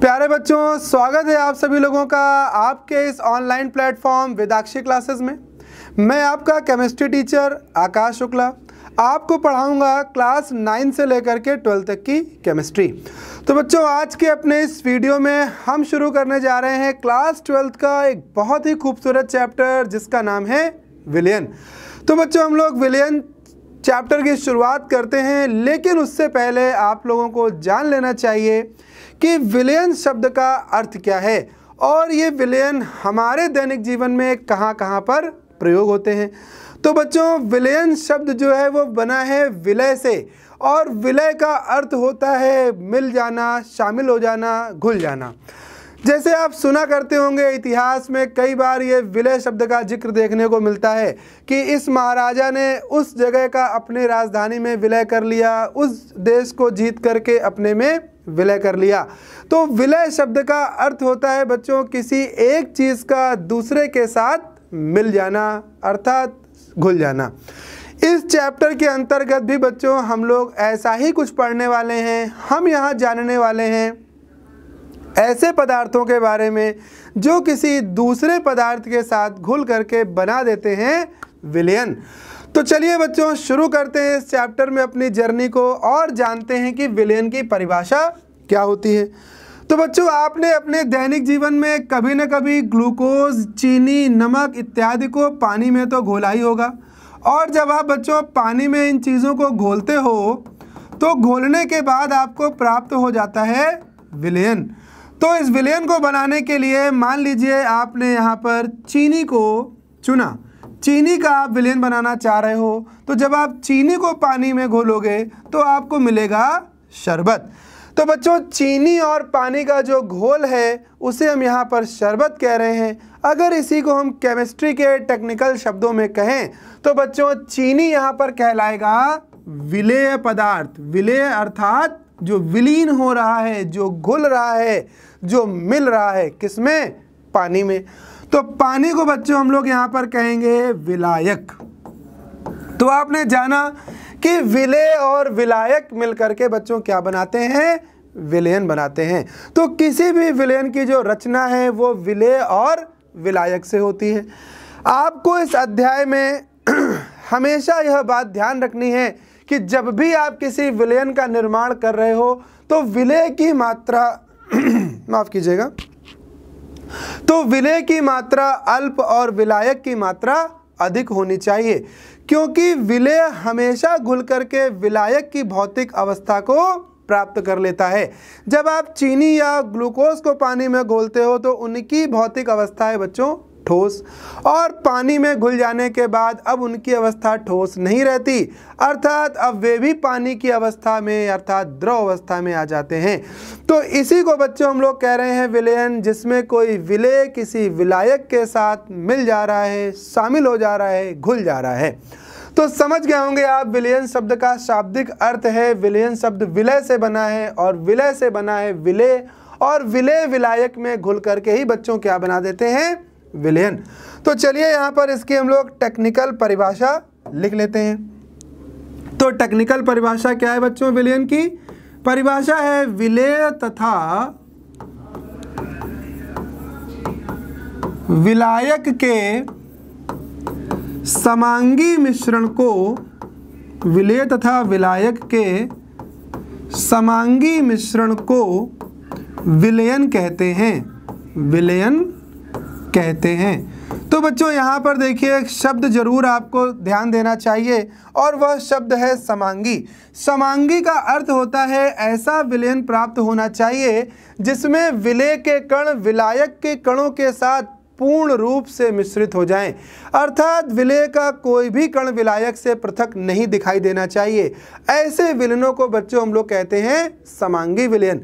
प्यारे बच्चों स्वागत है आप सभी लोगों का आपके इस ऑनलाइन प्लेटफॉर्म विदाक्षी क्लासेस में मैं आपका केमिस्ट्री टीचर आकाश शुक्ला आपको पढ़ाऊंगा क्लास नाइन से लेकर के ट्वेल्थ तक की केमिस्ट्री तो बच्चों आज के अपने इस वीडियो में हम शुरू करने जा रहे हैं क्लास ट्वेल्थ का एक बहुत ही खूबसूरत चैप्टर जिसका नाम है विलियन तो बच्चों हम लोग विलियन चैप्टर की शुरुआत करते हैं लेकिन उससे पहले आप लोगों को जान लेना चाहिए कि विलयन शब्द का अर्थ क्या है और ये विलयन हमारे दैनिक जीवन में कहाँ कहाँ पर प्रयोग होते हैं तो बच्चों विलयन शब्द जो है वो बना है विलय से और विलय का अर्थ होता है मिल जाना शामिल हो जाना घुल जाना जैसे आप सुना करते होंगे इतिहास में कई बार ये विलय शब्द का जिक्र देखने को मिलता है कि इस महाराजा ने उस जगह का अपने राजधानी में विलय कर लिया उस देश को जीत करके अपने में विलय कर लिया तो विलय शब्द का अर्थ होता है बच्चों किसी एक चीज़ का दूसरे के साथ मिल जाना अर्थात घुल जाना इस चैप्टर के अंतर्गत भी बच्चों हम लोग ऐसा ही कुछ पढ़ने वाले हैं हम यहाँ जानने वाले हैं ऐसे पदार्थों के बारे में जो किसी दूसरे पदार्थ के साथ घुल करके बना देते हैं विलयन तो चलिए बच्चों शुरू करते हैं इस चैप्टर में अपनी जर्नी को और जानते हैं कि विलयन की परिभाषा क्या होती है तो बच्चों आपने अपने दैनिक जीवन में कभी ना कभी ग्लूकोज चीनी नमक इत्यादि को पानी में तो घोला ही होगा और जब आप बच्चों पानी में इन चीज़ों को घोलते हो तो घोलने के बाद आपको प्राप्त हो जाता है विलयन तो इस विलयन को बनाने के लिए मान लीजिए आपने यहाँ पर चीनी को चुना चीनी का आप विलयन बनाना चाह रहे हो तो जब आप चीनी को पानी में घोलोगे तो आपको मिलेगा शरबत तो बच्चों चीनी और पानी का जो घोल है उसे हम यहाँ पर शरबत कह रहे हैं अगर इसी को हम केमिस्ट्री के टेक्निकल शब्दों में कहें तो बच्चों चीनी यहाँ पर कहलाएगा विलेय पदार्थ विलेय अर्थात जो विलीन हो रहा है जो घुल रहा है जो मिल रहा है किसमें पानी में तो पानी को बच्चों हम लोग यहां पर कहेंगे विलायक तो आपने जाना कि विले और विलायक मिलकर के बच्चों क्या बनाते हैं विलयन बनाते हैं तो किसी भी विलयन की जो रचना है वो विले और विलायक से होती है आपको इस अध्याय में हमेशा यह बात ध्यान रखनी है कि जब भी आप किसी विलयन का निर्माण कर रहे हो तो विलय की मात्रा माफ़ कीजिएगा तो विलय की मात्रा अल्प और विलायक की मात्रा अधिक होनी चाहिए क्योंकि विलय हमेशा घुल करके विलायक की भौतिक अवस्था को प्राप्त कर लेता है जब आप चीनी या ग्लूकोज को पानी में घोलते हो तो उनकी भौतिक अवस्थाएं बच्चों ठोस और पानी में घुल जाने के बाद अब उनकी अवस्था ठोस नहीं रहती अर्थात अब वे भी पानी की अवस्था में अर्थात द्रव अवस्था में आ जाते हैं तो इसी को बच्चों हम लोग कह रहे हैं विलयन जिसमें कोई विलय किसी विलायक के साथ मिल जा रहा है शामिल हो जा रहा है घुल जा रहा है तो समझ गए होंगे आप विलयन शब्द का शाब्दिक अर्थ है विलयन शब्द विलय से बना है और विलय से बना है विलय और विलय विलायक में घुल करके ही बच्चों क्या बना देते हैं विलयन तो चलिए यहाँ पर इसकी हम लोग टेक्निकल परिभाषा लिख लेते हैं तो टेक्निकल परिभाषा क्या है बच्चों विलयन की परिभाषा है विलय तथा विलायक के समांगी मिश्रण को विलय तथा विलायक के समांगी मिश्रण को विलयन कहते हैं विलयन कहते हैं तो बच्चों यहाँ पर देखिए एक शब्द जरूर आपको ध्यान देना चाहिए और वह शब्द है समांगी समांगी का अर्थ होता है ऐसा विलयन प्राप्त होना चाहिए जिसमें विलय के कण विलायक के कणों के साथ पूर्ण रूप से मिश्रित हो जाएं अर्थात विलय का कोई भी कण विलायक से पृथक नहीं दिखाई देना चाहिए ऐसे विलयनों को बच्चों हम लोग कहते हैं समांगी विलयन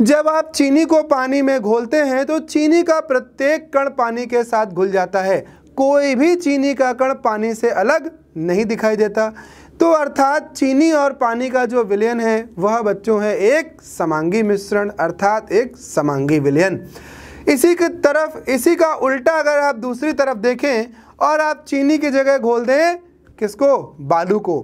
जब आप चीनी को पानी में घोलते हैं तो चीनी का प्रत्येक कण पानी के साथ घुल जाता है कोई भी चीनी का कण पानी से अलग नहीं दिखाई देता तो अर्थात चीनी और पानी का जो विलयन है वह बच्चों है एक समांगी मिश्रण अर्थात एक समांगी विलयन इसी की तरफ इसी का उल्टा अगर आप दूसरी तरफ देखें और आप चीनी की जगह घोल दें किसको बालू को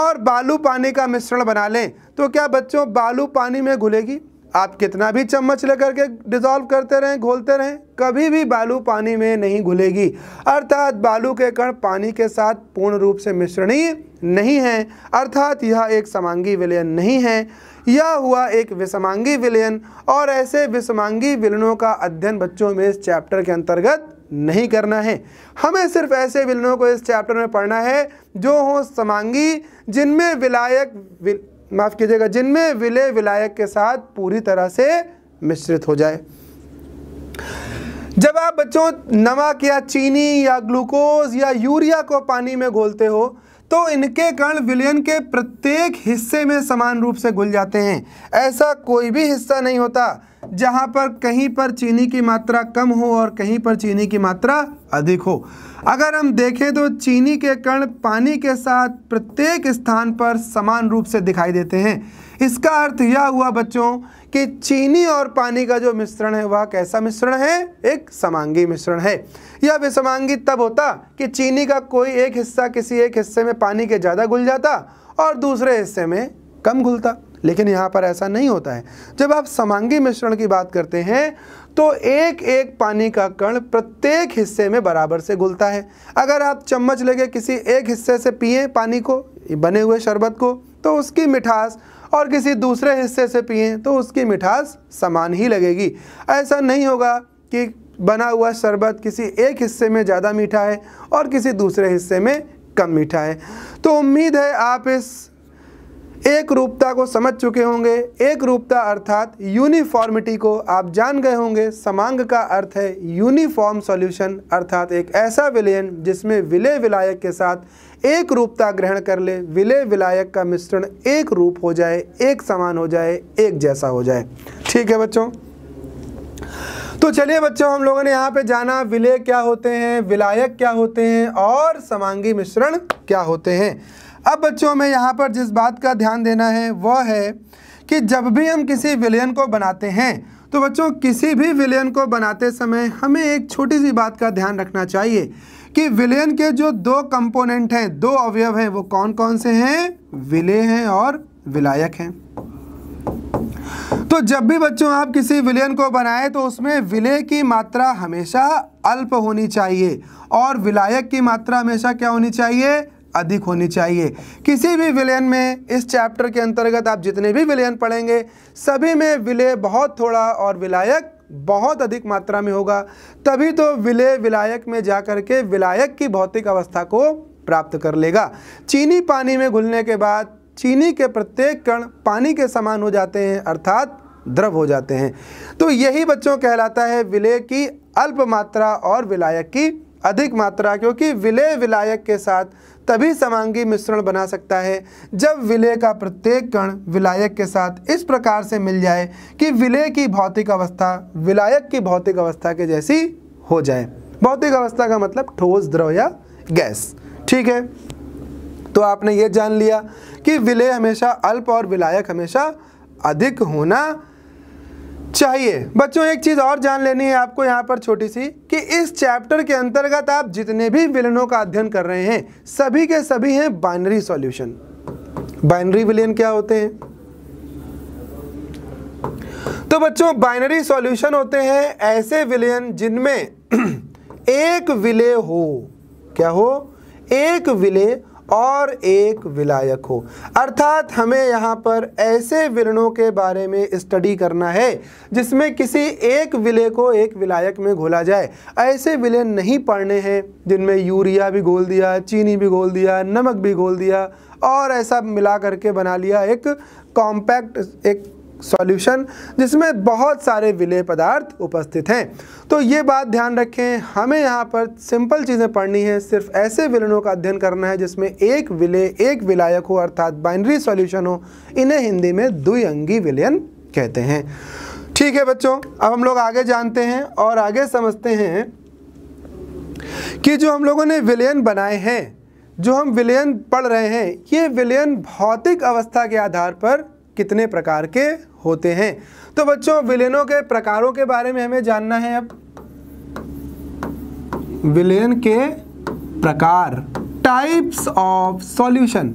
और बालू पानी का मिश्रण बना लें तो क्या बच्चों बालू पानी में घुलेगी आप कितना भी चम्मच लेकर के डिज़ोल्व करते रहें घोलते रहें कभी भी बालू पानी में नहीं घुलेगी अर्थात बालू के कण पानी के साथ पूर्ण रूप से मिश्रणीय नहीं है अर्थात यह एक समांगी विलयन नहीं है यह हुआ एक विषमांगी विलयन और ऐसे विषमांगी विलनों का अध्ययन बच्चों में इस चैप्टर के अंतर्गत नहीं करना है हमें सिर्फ ऐसे विलनों को इस चैप्टर में पढ़ना है जो हों समांगी जिनमें विलायक माफ़ कीजिएगा जिनमें विलय विलायक के साथ पूरी तरह से मिश्रित हो जाए जब आप बच्चों नमक या चीनी या ग्लूकोज या यूरिया को पानी में घोलते हो तो इनके कण विलयन के प्रत्येक हिस्से में समान रूप से घुल जाते हैं ऐसा कोई भी हिस्सा नहीं होता जहाँ पर कहीं पर चीनी की मात्रा कम हो और कहीं पर चीनी की मात्रा अधिक हो अगर हम देखें तो चीनी के कण पानी के साथ प्रत्येक स्थान पर समान रूप से दिखाई देते हैं इसका अर्थ यह हुआ बच्चों कि चीनी और पानी का जो मिश्रण है वह कैसा मिश्रण है एक समांगी मिश्रण है यह विसमांगी तब होता कि चीनी का कोई एक हिस्सा किसी एक हिस्से में पानी के ज़्यादा घुल जाता और दूसरे हिस्से में कम घुलता लेकिन यहाँ पर ऐसा नहीं होता है जब आप समांगी मिश्रण की बात करते हैं तो एक एक पानी का कण प्रत्येक हिस्से में बराबर से घुलता है अगर आप चम्मच लेके किसी एक हिस्से से पिए पानी को बने हुए शरबत को तो उसकी मिठास और किसी दूसरे हिस्से से पिए तो उसकी मिठास समान ही लगेगी ऐसा नहीं होगा कि बना हुआ शरबत किसी एक हिस्से में ज़्यादा मीठा है और किसी दूसरे हिस्से में कम मीठा है तो उम्मीद है आप इस एक रूपता को समझ चुके होंगे एक रूपता अर्थात यूनिफॉर्मिटी को आप जान गए होंगे समांग का अर्थ है यूनिफॉर्म सॉल्यूशन अर्थात एक ऐसा विलयन जिसमें विलय विलायक के साथ एक रूपता ग्रहण कर ले विलय विलायक का मिश्रण एक रूप हो जाए एक समान हो जाए एक जैसा हो जाए ठीक है बच्चों तो चलिए बच्चों हम लोगों ने यहाँ पे जाना विलय क्या होते हैं विलायक क्या होते हैं और समांगी मिश्रण क्या होते हैं अब बच्चों में यहाँ पर जिस बात का ध्यान देना है वह है कि जब भी हम किसी विलयन को बनाते हैं तो बच्चों किसी भी विलयन को बनाते समय हमें एक छोटी सी बात का ध्यान रखना चाहिए कि विलयन के जो दो कंपोनेंट हैं दो अवयव हैं वो कौन कौन से हैं विलय हैं और विलायक हैं तो जब भी बच्चों आप किसी विलयन को बनाएं तो उसमें विलय की मात्रा हमेशा अल्प होनी चाहिए और विलायक की मात्रा हमेशा क्या होनी चाहिए अधिक होनी चाहिए किसी भी विलयन में इस चैप्टर के अंतर्गत आप जितने भी विलयन पढ़ेंगे सभी में विलय बहुत थोड़ा और विलायक बहुत अधिक मात्रा में होगा तभी तो विलय विलायक में जा कर के विलायक की भौतिक अवस्था को प्राप्त कर लेगा चीनी पानी में घुलने के बाद चीनी के प्रत्येक कण पानी के समान हो जाते हैं अर्थात द्रव हो जाते हैं तो यही बच्चों कहलाता है विलय की अल्प मात्रा और विलायक की अधिक मात्रा क्योंकि विलय विलायक के साथ तभी समांगी मिश्रण बना सकता है जब विलय का प्रत्येक कण विलायक के साथ इस प्रकार से मिल जाए कि विलय की भौतिक अवस्था विलायक की भौतिक अवस्था के जैसी हो जाए भौतिक अवस्था का मतलब ठोस द्रव या गैस ठीक है तो आपने ये जान लिया कि विलय हमेशा अल्प और विलायक हमेशा अधिक होना चाहिए बच्चों एक चीज़ और जान लेनी है आपको यहाँ पर छोटी सी कि इस चैप्टर के अंतर्गत आप जितने भी विलनों का अध्ययन कर रहे हैं सभी के सभी हैं बाइनरी सॉल्यूशन बाइनरी विलियन क्या होते हैं तो बच्चों बाइनरी सॉल्यूशन होते हैं ऐसे विलियन जिनमें एक विले हो क्या हो एक विले और एक विलायक हो अर्थात हमें यहाँ पर ऐसे विरणों के बारे में स्टडी करना है जिसमें किसी एक विलय को एक विलायक में घोला जाए ऐसे विलय नहीं पढ़ने हैं जिनमें यूरिया भी घोल दिया चीनी भी घोल दिया नमक भी घोल दिया और ऐसा मिला करके बना लिया एक कॉम्पैक्ट एक सॉल्यूशन जिसमें बहुत सारे विलय पदार्थ उपस्थित हैं तो ये बात ध्यान रखें हमें यहाँ पर सिंपल चीज़ें पढ़नी हैं सिर्फ ऐसे विलयों का अध्ययन करना है जिसमें एक विलय एक विलायक हो अर्थात बाइनरी सॉल्यूशन हो इन्हें हिंदी में द्विअंगी विलयन कहते हैं ठीक है बच्चों अब हम लोग आगे जानते हैं और आगे समझते हैं कि जो हम लोगों ने विलयन बनाए हैं जो हम विलयन पढ़ रहे हैं ये विलयन भौतिक अवस्था के आधार पर कितने प्रकार के होते हैं तो बच्चों विलेनों के प्रकारों के बारे में हमें जानना है अब विलेन के प्रकार टाइप्स ऑफ सॉल्यूशन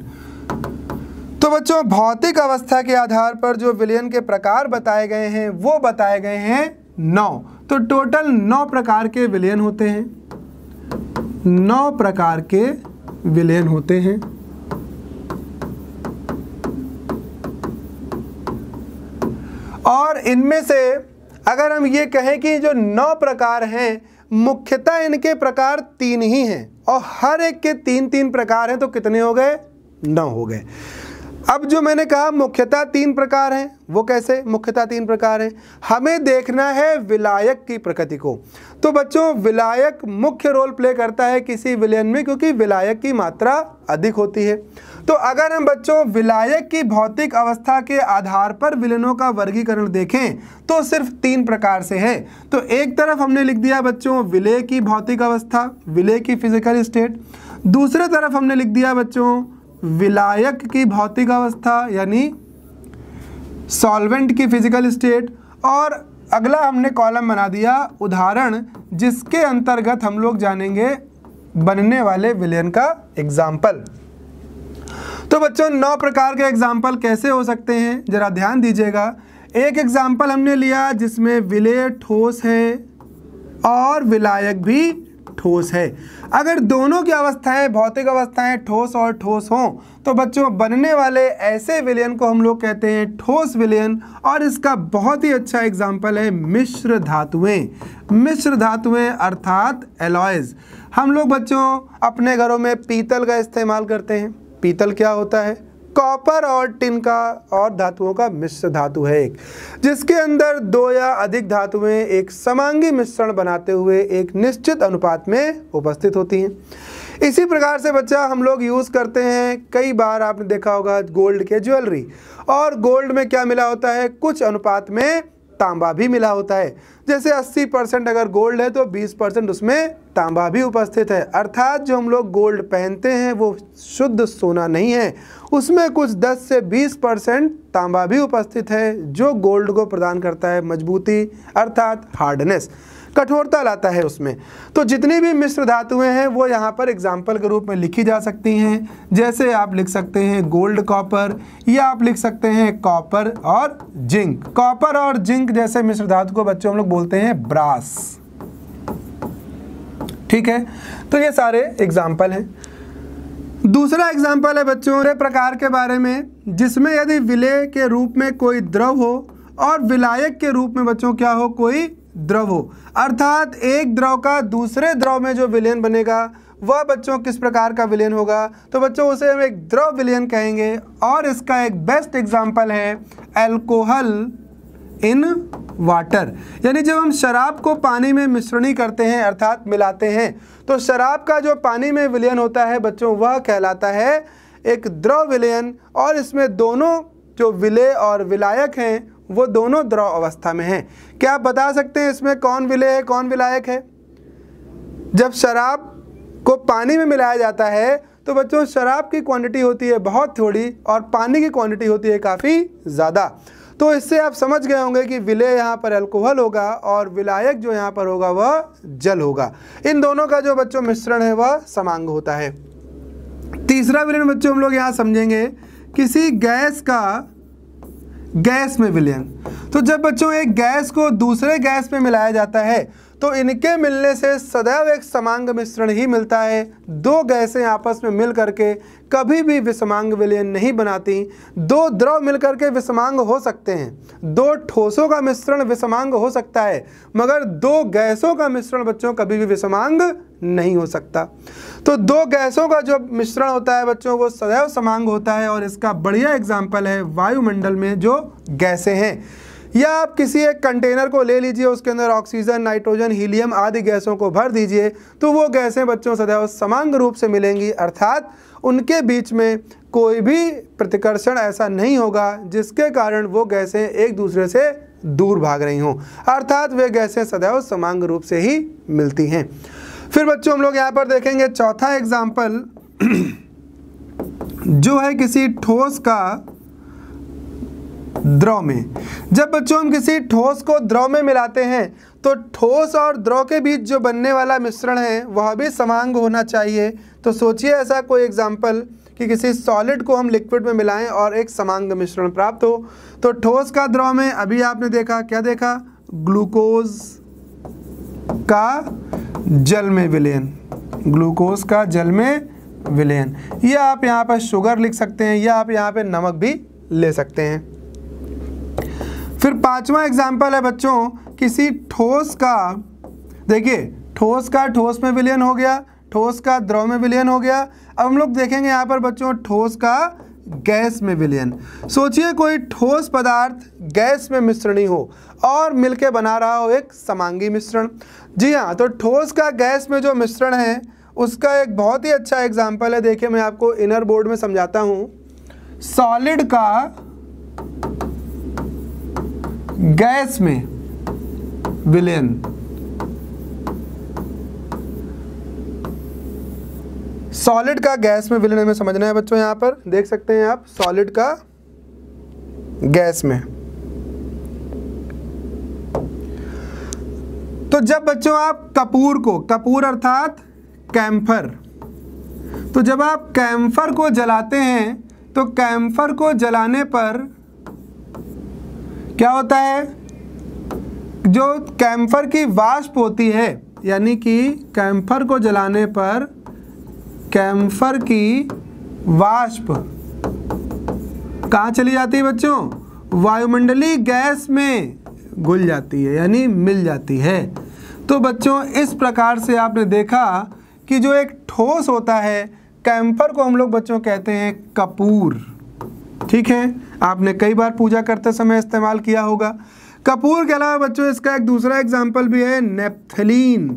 तो बच्चों भौतिक अवस्था के आधार पर जो विलयन के प्रकार बताए गए हैं वो बताए गए हैं नौ तो टोटल नौ प्रकार के विलयन होते हैं नौ प्रकार के विलयन होते हैं और इनमें से अगर हम ये कहें कि जो नौ प्रकार हैं मुख्यतः इनके प्रकार तीन ही हैं और हर एक के तीन तीन प्रकार हैं तो कितने हो गए नौ हो गए अब जो मैंने कहा मुख्यतः तीन प्रकार हैं वो कैसे मुख्यतः तीन प्रकार हैं हमें देखना है विलायक की प्रकृति को तो बच्चों विलायक मुख्य रोल प्ले करता है किसी विलयन में क्योंकि विलायक की मात्रा अधिक होती है तो अगर हम बच्चों विलायक की भौतिक अवस्था के आधार पर विलनों का वर्गीकरण देखें तो सिर्फ तीन प्रकार से है तो एक तरफ हमने लिख दिया बच्चों विलय की भौतिक अवस्था विलय की फिजिकल स्टेट दूसरे तरफ हमने लिख दिया बच्चों विलायक की भौतिक अवस्था यानी सॉल्वेंट की फिजिकल स्टेट और अगला हमने कॉलम बना दिया उदाहरण जिसके अंतर्गत हम लोग जानेंगे बनने वाले विलयन का एग्जाम्पल तो बच्चों नौ प्रकार के एग्जाम्पल कैसे हो सकते हैं ज़रा ध्यान दीजिएगा एक एग्जाम्पल हमने लिया जिसमें विलय ठोस है और विलायक भी ठोस है अगर दोनों की अवस्थाएं भौतिक अवस्थाएं ठोस और ठोस हों तो बच्चों बनने वाले ऐसे विलयन को हम लोग कहते हैं ठोस विलयन और इसका बहुत ही अच्छा एग्जाम्पल है मिश्र धातुएं मिश्र धातुएं अर्थात एलॉयज हम लोग बच्चों अपने घरों में पीतल का इस्तेमाल करते हैं पीतल क्या होता है कॉपर और टिन का और धातुओं का मिश्र धातु है एक जिसके अंदर दो या अधिक धातुएं एक समांगी मिश्रण बनाते हुए एक निश्चित अनुपात में उपस्थित होती हैं इसी प्रकार से बच्चा हम लोग यूज़ करते हैं कई बार आपने देखा होगा गोल्ड के ज्वेलरी और गोल्ड में क्या मिला होता है कुछ अनुपात में तांबा भी मिला होता है जैसे 80 परसेंट अगर गोल्ड है तो 20 परसेंट उसमें तांबा भी उपस्थित है अर्थात जो हम लोग गोल्ड पहनते हैं वो शुद्ध सोना नहीं है उसमें कुछ 10 से 20 परसेंट तांबा भी उपस्थित है जो गोल्ड को प्रदान करता है मजबूती अर्थात हार्डनेस कठोरता लाता है उसमें तो जितनी भी मिश्र धातुएं हैं वो यहाँ पर एग्जाम्पल के रूप में लिखी जा सकती हैं जैसे आप लिख सकते हैं गोल्ड कॉपर या आप लिख सकते हैं कॉपर और जिंक कॉपर और जिंक जैसे मिश्र धातु को बच्चों हम लोग बोलते हैं ब्रास ठीक है तो ये सारे एग्जाम्पल हैं दूसरा एग्जाम्पल है बच्चों प्रकार के बारे में जिसमें यदि विलय के रूप में कोई द्रव हो और विलायक के रूप में बच्चों क्या हो कोई द्रव हो अर्थात एक द्रव का दूसरे द्रव में जो विलयन बनेगा वह बच्चों किस प्रकार का विलयन होगा तो बच्चों उसे हम एक द्रव विलयन कहेंगे और इसका एक बेस्ट एग्जाम्पल है एल्कोहल इन वाटर यानी जब हम शराब को पानी में मिश्रणी करते हैं अर्थात मिलाते हैं तो शराब का जो पानी में विलयन होता है बच्चों वह कहलाता है एक द्रव विलयन और इसमें दोनों जो विलय और विलायक हैं वो दोनों द्रव अवस्था में हैं क्या आप बता सकते हैं इसमें कौन विलय है कौन विलायक है जब शराब को पानी में मिलाया जाता है तो बच्चों शराब की क्वांटिटी होती है बहुत थोड़ी और पानी की क्वांटिटी होती है काफ़ी ज़्यादा तो इससे आप समझ गए होंगे कि विलय यहाँ पर अल्कोहल होगा और विलायक जो यहाँ पर होगा वह जल होगा इन दोनों का जो बच्चों मिश्रण है वह समांग होता है तीसरा विलयन बच्चों हम लोग यहाँ समझेंगे किसी गैस का गैस में विलयन तो जब बच्चों एक गैस को दूसरे गैस में मिलाया जाता है तो इनके मिलने से सदैव एक समांग मिश्रण ही मिलता है दो गैसें आपस में मिल करके कभी भी विषमांग विलयन नहीं बनाती दो द्रव मिलकर के विषमांग हो सकते हैं दो ठोसों का मिश्रण विषमांग हो सकता है मगर दो गैसों का मिश्रण बच्चों कभी भी विषमांग नहीं हो सकता तो दो गैसों का जो मिश्रण होता है बच्चों वो सदैव समांग होता है और इसका बढ़िया एग्जाम्पल है वायुमंडल में जो गैसें हैं या आप किसी एक कंटेनर को ले लीजिए उसके अंदर ऑक्सीजन नाइट्रोजन हीलियम आदि गैसों को भर दीजिए तो वो गैसें बच्चों सदैव समांग रूप से मिलेंगी अर्थात उनके बीच में कोई भी प्रतिकर्षण ऐसा नहीं होगा जिसके कारण वो गैसें एक दूसरे से दूर भाग रही हों अर्थात वे गैसें सदैव समांग रूप से ही मिलती हैं फिर बच्चों हम लोग यहाँ पर देखेंगे चौथा एग्जाम्पल जो है किसी ठोस का द्रव में जब बच्चों हम किसी ठोस को द्रव में मिलाते हैं तो ठोस और द्रव के बीच जो बनने वाला मिश्रण है वह भी समांग होना चाहिए तो सोचिए ऐसा कोई एग्जाम्पल कि किसी सॉलिड को हम लिक्विड में मिलाएं और एक समांग मिश्रण प्राप्त हो तो ठोस का द्रव में अभी आपने देखा क्या देखा ग्लूकोज का जल में विलयन ग्लूकोज का जल में विलयन या आप यहाँ पर शुगर लिख सकते हैं या आप यहाँ पर नमक भी ले सकते हैं फिर पांचवा एग्जाम्पल है बच्चों किसी ठोस का देखिए ठोस का ठोस में विलयन हो गया ठोस का द्रव में विलयन हो गया अब हम लोग देखेंगे यहाँ पर बच्चों ठोस का गैस में विलयन सोचिए कोई ठोस पदार्थ गैस में मिश्रणी हो और मिलके बना रहा हो एक समांगी मिश्रण जी हाँ तो ठोस का गैस में जो मिश्रण है उसका एक बहुत ही अच्छा एग्जाम्पल है देखिए मैं आपको इनर बोर्ड में समझाता हूँ सॉलिड का गैस में विलयन सॉलिड का गैस में विलयन हमें समझना है बच्चों यहां पर देख सकते हैं आप सॉलिड का गैस में तो जब बच्चों आप कपूर को कपूर अर्थात कैम्फर तो जब आप कैम्फर को जलाते हैं तो कैम्फर को जलाने पर क्या होता है जो कैम्फर की वाष्प होती है यानी कि कैम्फर को जलाने पर कैम्फर की वाष्प कहाँ चली जाती है बच्चों वायुमंडलीय गैस में घुल जाती है यानी मिल जाती है तो बच्चों इस प्रकार से आपने देखा कि जो एक ठोस होता है कैम्फर को हम लोग बच्चों कहते हैं कपूर ठीक है आपने कई बार पूजा करते समय इस्तेमाल किया होगा कपूर के अलावा बच्चों इसका एक दूसरा एग्जाम्पल भी है नेफ्थलीन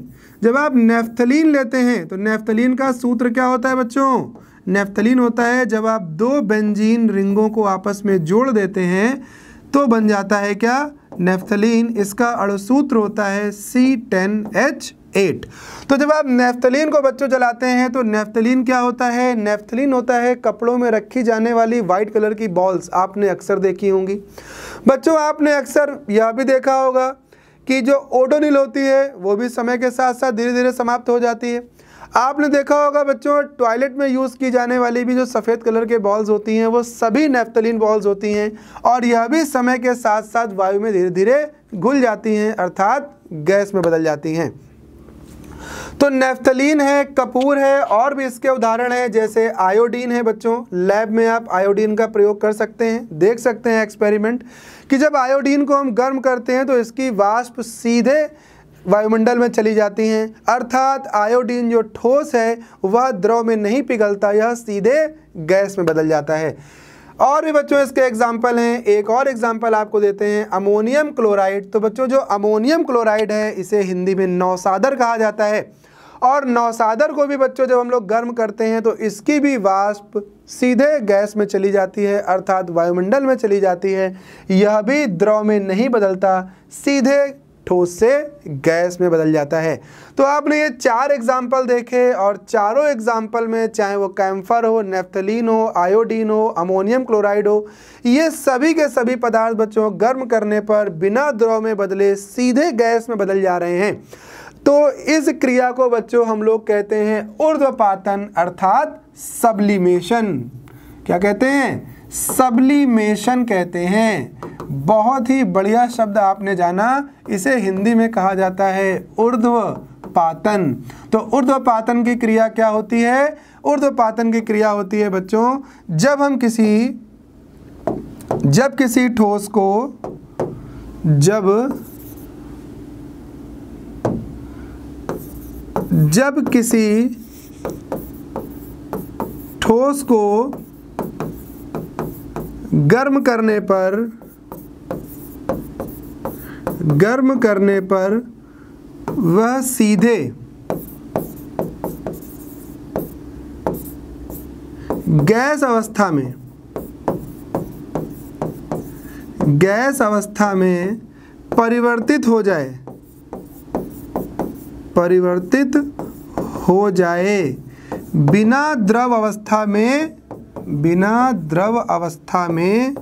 जब आप नेफ्थलीन लेते हैं तो नेफ्थलीन का सूत्र क्या होता है बच्चों नेफ्थलीन होता है जब आप दो बेंजीन रिंगों को आपस में जोड़ देते हैं तो बन जाता है क्या नेफ्थलीन इसका अड़सूत्र होता है सी टेन एच एट तो जब आप नेफ्थलीन को बच्चों जलाते हैं तो नेफ्थलीन क्या होता है नेफ्थलीन होता है कपड़ों में रखी जाने वाली वाइट कलर की बॉल्स आपने अक्सर देखी होंगी बच्चों आपने अक्सर यह भी देखा होगा कि जो ओडोनिल होती है वो भी समय के साथ साथ धीरे धीरे समाप्त हो जाती है आपने देखा होगा बच्चों टॉयलेट में यूज़ की जाने वाली भी जो सफ़ेद कलर के बॉल्स होती हैं वो सभी नेफ्थलीन बॉल्स होती हैं और यह भी समय के साथ साथ वायु में धीरे धीरे घुल जाती हैं अर्थात गैस में बदल जाती हैं तो नेफ्थलीन है कपूर है और भी इसके उदाहरण हैं जैसे आयोडीन है बच्चों लैब में आप आयोडीन का प्रयोग कर सकते हैं देख सकते हैं एक्सपेरिमेंट कि जब आयोडीन को हम गर्म करते हैं तो इसकी वाष्प सीधे वायुमंडल में चली जाती हैं अर्थात आयोडीन जो ठोस है वह द्रव में नहीं पिघलता यह सीधे गैस में बदल जाता है और भी बच्चों इसके एग्जाम्पल हैं एक और एग्जाम्पल आपको देते हैं अमोनियम क्लोराइड तो बच्चों जो अमोनियम क्लोराइड है इसे हिंदी में नौसादर कहा जाता है और नौसादर को भी बच्चों जब हम लोग गर्म करते हैं तो इसकी भी वाष्प सीधे गैस में चली जाती है अर्थात वायुमंडल में चली जाती है यह भी द्रव में नहीं बदलता सीधे ठोस से गैस में बदल जाता है तो आपने ये चार एग्जाम्पल देखे और चारों एग्जाम्पल में चाहे वो कैम्फर हो नेफ्थलीन हो आयोडीन हो अमोनियम क्लोराइड हो ये सभी के सभी पदार्थ बच्चों गर्म करने पर बिना द्रव में बदले सीधे गैस में बदल जा रहे हैं तो इस क्रिया को बच्चों हम लोग कहते हैं ऊर्ध्वपातन अर्थात सबलिमेशन क्या कहते हैं सबलिमेशन कहते हैं बहुत ही बढ़िया शब्द आपने जाना इसे हिंदी में कहा जाता है ऊर्ध्व पातन तो ऊर्ध्वपातन की क्रिया क्या होती है ऊर्ध्वपातन की क्रिया होती है बच्चों जब हम किसी जब किसी ठोस को जब जब किसी ठोस को गर्म करने पर गर्म करने पर वह सीधे गैस अवस्था में गैस अवस्था में परिवर्तित हो जाए परिवर्तित हो जाए बिना द्रव अवस्था में बिना द्रव अवस्था में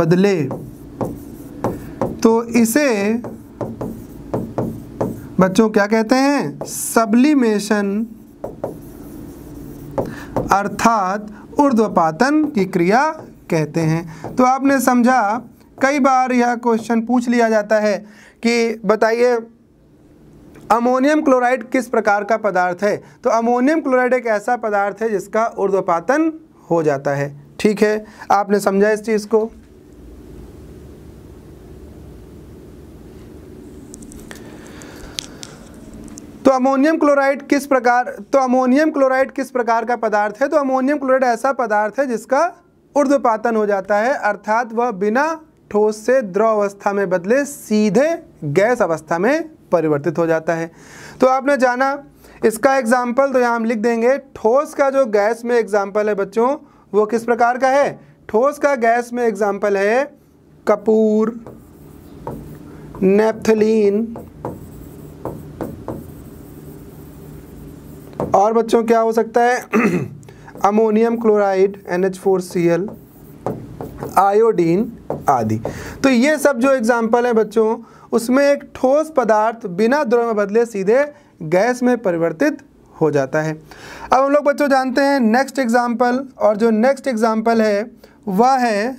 बदले तो इसे बच्चों क्या कहते हैं सब्लिमेशन अर्थात ऊर्ध्वपातन की क्रिया कहते हैं तो आपने समझा कई बार यह क्वेश्चन पूछ लिया जाता है कि बताइए अमोनियम क्लोराइड किस प्रकार का पदार्थ है तो अमोनियम क्लोराइड एक ऐसा पदार्थ है जिसका उर्ध्वपातन हो जाता है ठीक है आपने समझा इस चीज़ को तो अमोनियम क्लोराइड किस प्रकार तो अमोनियम क्लोराइड किस प्रकार का पदार्थ है तो अमोनियम क्लोराइड ऐसा पदार्थ है जिसका उर्ध्वपातन हो जाता है अर्थात वह बिना ठोस से द्रव अवस्था में बदले सीधे गैस अवस्था में परिवर्तित हो जाता है तो आपने जाना इसका एग्जाम्पल तो यहाँ हम लिख देंगे ठोस का जो गैस में एग्जाम्पल है बच्चों वो किस प्रकार का है ठोस का गैस में एग्जाम्पल है कपूर नेप्थलीन और बच्चों क्या हो सकता है ammonium chloride NH4Cl H four C L iodine आदि तो ये सब जो एग्जाम्पल हैं बच्चों उसमें एक ठोस पदार्थ बिना द्रव में बदले सीधे गैस में परिवर्तित हो जाता है अब हम लोग बच्चों जानते हैं नेक्स्ट एग्जाम्पल और जो नेक्स्ट एग्जाम्पल है वह है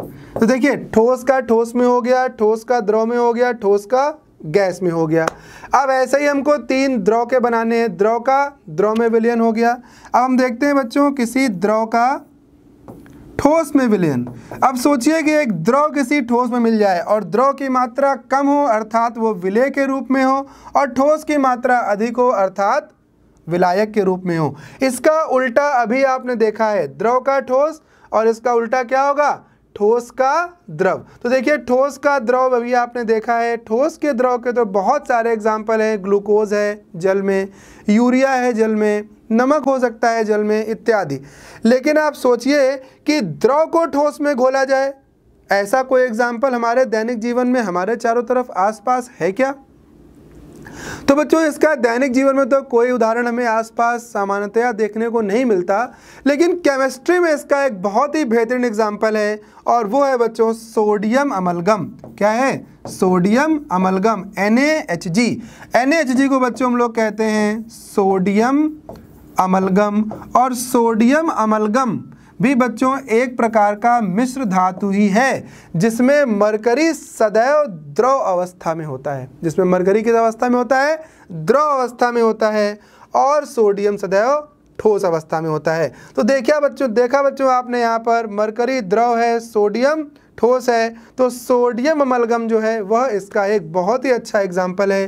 तो देखिए ठोस का ठोस में हो गया ठोस का द्रव में हो गया ठोस का गैस में हो गया अब ऐसे ही हमको तीन द्रव के बनाने हैं द्रव का द्रव में विलयन हो गया अब हम देखते हैं बच्चों किसी द्रव का ठोस में विलयन अब सोचिए कि एक द्रव किसी ठोस में मिल जाए और द्रव की मात्रा कम हो अर्थात वो विलय के रूप में हो और ठोस की मात्रा अधिक हो अर्थात विलायक के रूप में हो इसका उल्टा अभी आपने देखा है द्रव का ठोस और इसका उल्टा क्या होगा ठोस का द्रव तो देखिए ठोस का द्रव अभी आपने देखा है ठोस के द्रव के तो बहुत सारे एग्जाम्पल हैं ग्लूकोज है जल में यूरिया है जल में नमक हो सकता है जल में इत्यादि लेकिन आप सोचिए कि द्रव को ठोस में घोला जाए ऐसा कोई एग्जाम्पल हमारे दैनिक जीवन में हमारे चारों तरफ आसपास है क्या तो बच्चों इसका दैनिक जीवन में तो कोई उदाहरण हमें आसपास सामान्यतया देखने को नहीं मिलता लेकिन केमिस्ट्री में इसका एक बहुत ही बेहतरीन एग्जाम्पल है और वो है बच्चों सोडियम अमलगम क्या है sodium amalgam N A H G N A H G को बच्चों हम लोग कहते हैं सोडियम अमलगम और सोडियम अमलगम भी बच्चों एक प्रकार का मिश्र धातु ही है जिसमें मरकरी सदैव द्रव अवस्था में होता है जिसमें मरकरी किस अवस्था में होता है द्रव अवस्था में होता है और सोडियम सदैव ठोस अवस्था में होता है तो देखिए बच्चों देखा बच्चों आपने यहाँ पर मरकरी द्रव है सोडियम ठोस है तो सोडियम अमलगम जो है वह इसका एक बहुत ही अच्छा एग्जाम्पल है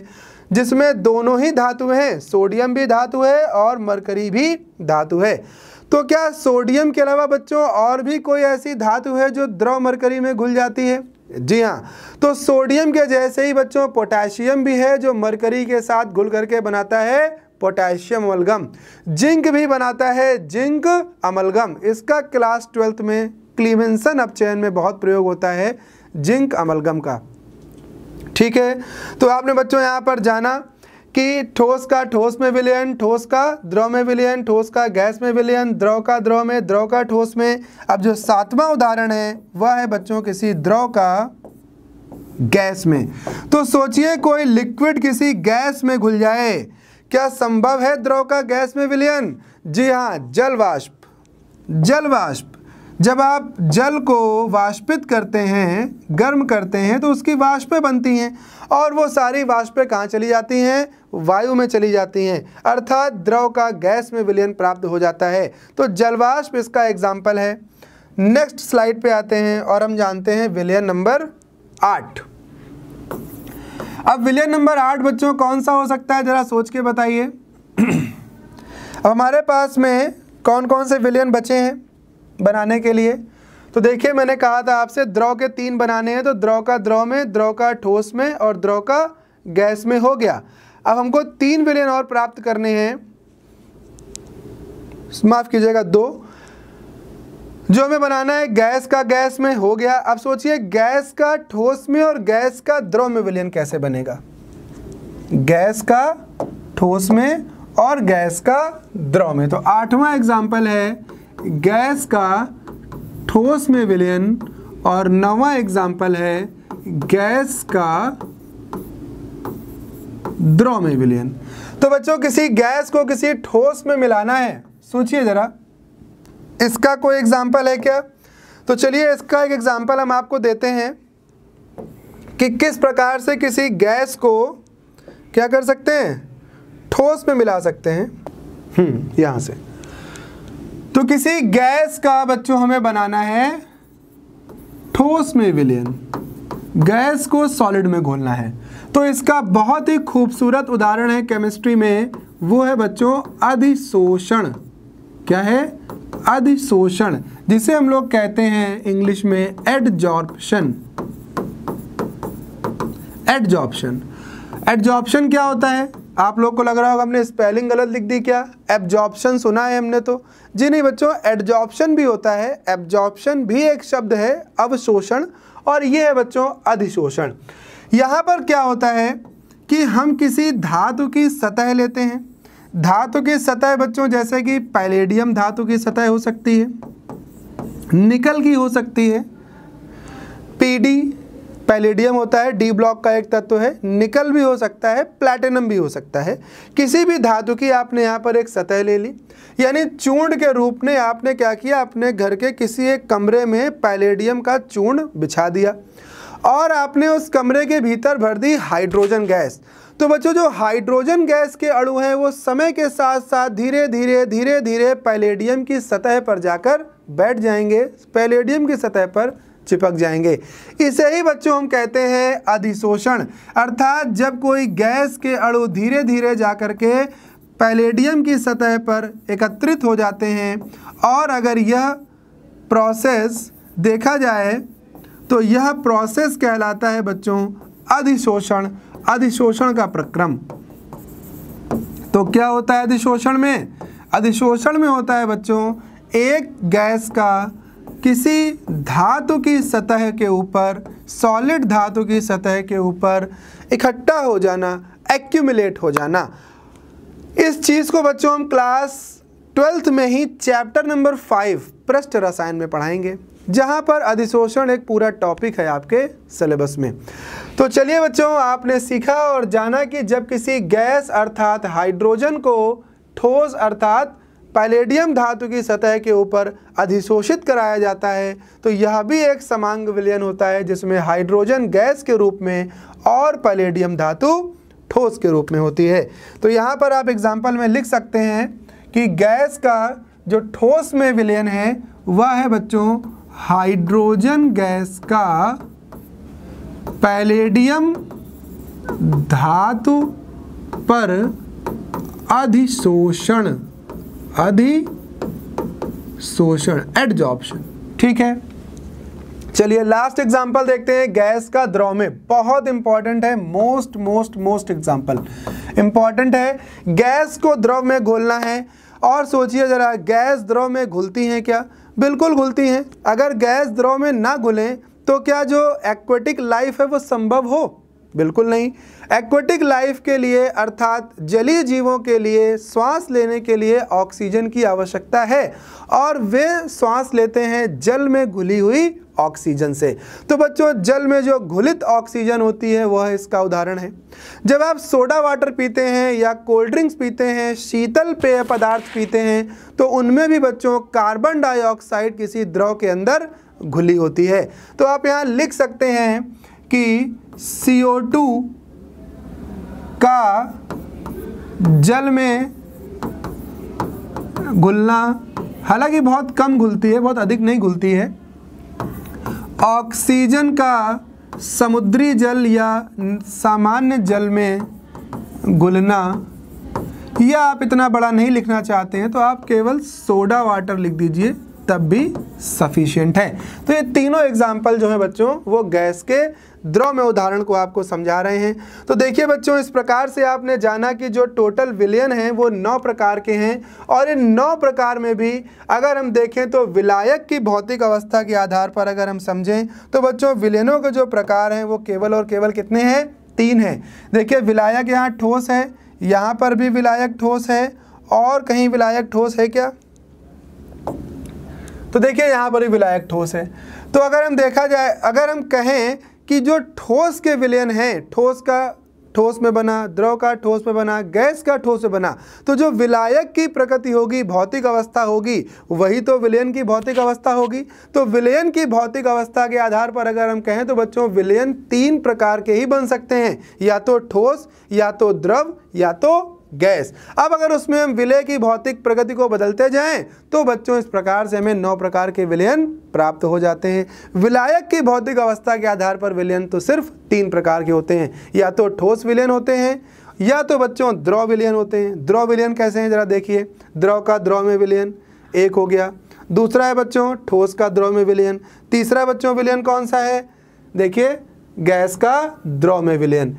जिसमें दोनों ही धातु हैं सोडियम भी धातु है और मरकरी भी धातु है तो क्या सोडियम के अलावा बच्चों और भी कोई ऐसी धातु है जो द्रव मरकरी में घुल जाती है जी हाँ तो सोडियम के जैसे ही बच्चों पोटेशियम भी है जो मरकरी के साथ घुल करके बनाता है पोटेशियम अमलगम जिंक भी बनाता है जिंक अमलगम इसका क्लास ट्वेल्थ में क्लीमेंसन अपचयन में बहुत प्रयोग होता है जिंक अमलगम का ठीक है तो आपने बच्चों यहाँ पर जाना कि ठोस का ठोस में विलयन ठोस का द्रव में विलयन ठोस का गैस में विलयन द्रव का द्रव में द्रव का ठोस में अब जो सातवां उदाहरण है वह है बच्चों किसी द्रव का गैस में तो सोचिए कोई लिक्विड किसी गैस में घुल जाए क्या संभव है द्रव का गैस में विलयन जी हाँ जलवाष्प जलवाष्प जब आप जल को वाष्पित करते हैं गर्म करते हैं तो उसकी वाष्पें बनती हैं और वो सारी वाष्पें कहाँ चली जाती हैं वायु में चली जाती हैं अर्थात द्रव का गैस में विलयन प्राप्त हो जाता है तो जलवाष्प इसका एग्जाम्पल है नेक्स्ट स्लाइड पे आते हैं और हम जानते हैं विलयन नंबर आठ अब विलयन नंबर आठ बच्चों कौन सा हो सकता है ज़रा सोच के बताइए हमारे पास में कौन कौन से विलयन बचे हैं बनाने के लिए तो देखिए मैंने कहा था आपसे द्रव के तीन बनाने हैं तो द्रव का द्रव में द्रव का ठोस में और द्रव का गैस में हो गया अब हमको तीन विलयन और प्राप्त करने हैं माफ़ कीजिएगा दो जो हमें बनाना है गैस का गैस में हो गया अब सोचिए गैस का ठोस में और गैस का द्रव में विलयन कैसे बनेगा गैस का ठोस में और गैस का द्रव में तो आठवां एग्जाम्पल है गैस का ठोस में विलयन और नवा एग्जाम्पल है गैस का द्रव में विलयन तो बच्चों किसी गैस को किसी ठोस में मिलाना है सोचिए ज़रा इसका कोई एग्जाम्पल है क्या तो चलिए इसका एक एग्जाम्पल हम आपको देते हैं कि किस प्रकार से किसी गैस को क्या कर सकते हैं ठोस में मिला सकते हैं हम्म यहाँ से तो किसी गैस का बच्चों हमें बनाना है ठोस में विलयन गैस को सॉलिड में घोलना है तो इसका बहुत ही खूबसूरत उदाहरण है केमिस्ट्री में वो है बच्चों अधिशोषण क्या है अधिशोषण जिसे हम लोग कहते हैं इंग्लिश में एडजॉर्प्शन एडजॉर्प्शन एडजॉर्प्शन क्या होता है आप लोग को लग रहा होगा हमने स्पेलिंग गलत लिख दी क्या एब्जॉर्प्शन सुना है हमने तो जी नहीं बच्चों एडजॉर्प्शन भी होता है एब्जॉर्प्शन भी एक शब्द है अवशोषण और ये है बच्चों अधिशोषण यहाँ पर क्या होता है कि हम किसी धातु की सतह लेते हैं धातु की सतह बच्चों जैसे कि पैलेडियम धातु की सतह हो सकती है निकल की हो सकती है पीडी पैलेडियम होता है डी ब्लॉक का एक तत्व है निकल भी हो सकता है प्लैटिनम भी हो सकता है किसी भी धातु की आपने यहाँ पर एक सतह ले ली यानी चूंड के रूप में आपने क्या किया अपने घर के किसी एक कमरे में पैलेडियम का चूंड बिछा दिया और आपने उस कमरे के भीतर भर दी हाइड्रोजन गैस तो बच्चों जो हाइड्रोजन गैस के अड़ु हैं वो समय के साथ साथ धीरे धीरे धीरे धीरे पैलेडियम की सतह पर जाकर बैठ जाएंगे पैलेडियम की सतह पर चिपक जाएंगे इसे ही बच्चों हम कहते हैं अधिशोषण अर्थात जब कोई गैस के अणु धीरे धीरे जा कर के पैलेडियम की सतह पर एकत्रित हो जाते हैं और अगर यह प्रोसेस देखा जाए तो यह प्रोसेस कहलाता है बच्चों अधिशोषण अधिशोषण का प्रक्रम तो क्या होता है अधिशोषण में अधिशोषण में होता है बच्चों एक गैस का किसी धातु की सतह के ऊपर सॉलिड धातु की सतह के ऊपर इकट्ठा हो जाना एक्यूमुलेट हो जाना इस चीज़ को बच्चों हम क्लास ट्वेल्थ में ही चैप्टर नंबर फाइव पृष्ठ रसायन में पढ़ाएंगे जहाँ पर अधिशोषण एक पूरा टॉपिक है आपके सिलेबस में तो चलिए बच्चों आपने सीखा और जाना कि जब किसी गैस अर्थात हाइड्रोजन को ठोस अर्थात पैलेडियम धातु की सतह के ऊपर अधिशोषित कराया जाता है तो यह भी एक समांग विलयन होता है जिसमें हाइड्रोजन गैस के रूप में और पैलेडियम धातु ठोस के रूप में होती है तो यहाँ पर आप एग्जाम्पल में लिख सकते हैं कि गैस का जो ठोस में विलयन है वह है बच्चों हाइड्रोजन गैस का पैलेडियम धातु पर अधिशोषण अधि शोषण एट ठीक है चलिए लास्ट एग्जाम्पल देखते हैं गैस का द्रव में बहुत इंपॉर्टेंट है most most most example important है गैस को द्रव में घोलना है और सोचिए जरा गैस द्रव में घुलती हैं क्या बिल्कुल घुलती हैं अगर गैस द्रव में ना घुलें तो क्या जो एक्वेटिक लाइफ है वो संभव हो बिल्कुल नहीं एक्वेटिक लाइफ के लिए अर्थात जलीय जीवों के लिए श्वास लेने के लिए ऑक्सीजन की आवश्यकता है और वे श्वास लेते हैं जल में घुली हुई ऑक्सीजन से तो बच्चों जल में जो घुलित ऑक्सीजन होती है वह इसका उदाहरण है जब आप सोडा वाटर पीते हैं या कोल्ड ड्रिंक्स पीते हैं शीतल पेय पदार्थ पीते हैं तो उनमें भी बच्चों कार्बन डाइऑक्साइड किसी द्रव के अंदर घुली होती है तो आप यहाँ लिख सकते हैं कि CO2 का जल में घुलना हालांकि बहुत कम घुलती है बहुत अधिक नहीं घुलती है ऑक्सीजन का समुद्री जल या सामान्य जल में घुलना यह आप इतना बड़ा नहीं लिखना चाहते हैं तो आप केवल सोडा वाटर लिख दीजिए तब भी सफिशियंट है तो ये तीनों एग्जाम्पल जो है बच्चों वो गैस के द्रव में उदाहरण को आपको समझा रहे हैं तो देखिए बच्चों इस प्रकार से आपने जाना कि जो टोटल विलयन हैं वो नौ प्रकार के हैं और इन नौ प्रकार में भी अगर हम देखें तो विलायक की भौतिक अवस्था के आधार पर अगर हम समझें तो बच्चों विलयनों के जो प्रकार हैं वो केवल और केवल कितने हैं तीन हैं देखिए विलायक यहाँ ठोस है यहाँ पर भी विलायक ठोस है और कहीं विलायक ठोस है क्या तो देखिए यहाँ पर ही विलायक ठोस है तो अगर हम देखा जाए अगर हम कहें कि जो ठोस के विलयन हैं ठोस का ठोस में बना द्रव का ठोस में बना गैस का ठोस में बना तो जो विलायक की प्रकृति होगी भौतिक अवस्था होगी वही तो विलयन की भौतिक अवस्था होगी तो विलयन की भौतिक अवस्था के आधार पर अगर हम कहें तो बच्चों विलयन तीन प्रकार के ही बन सकते हैं या तो ठोस या तो द्रव या तो गैस अब अगर उसमें हम विलय की भौतिक प्रगति को बदलते जाएं तो बच्चों इस प्रकार से हमें नौ प्रकार के विलयन प्राप्त हो जाते हैं विलायक की भौतिक अवस्था के आधार पर विलयन तो सिर्फ तीन प्रकार के होते हैं या तो ठोस विलयन होते हैं या तो बच्चों द्रव विलयन होते हैं द्रव विलयन कैसे हैं जरा देखिए द्रव का द्रव में विलयन एक हो गया दूसरा है बच्चों ठोस का द्रव में विलयन तीसरा बच्चों विलयन कौन सा है देखिए गैस का द्रव में विलयन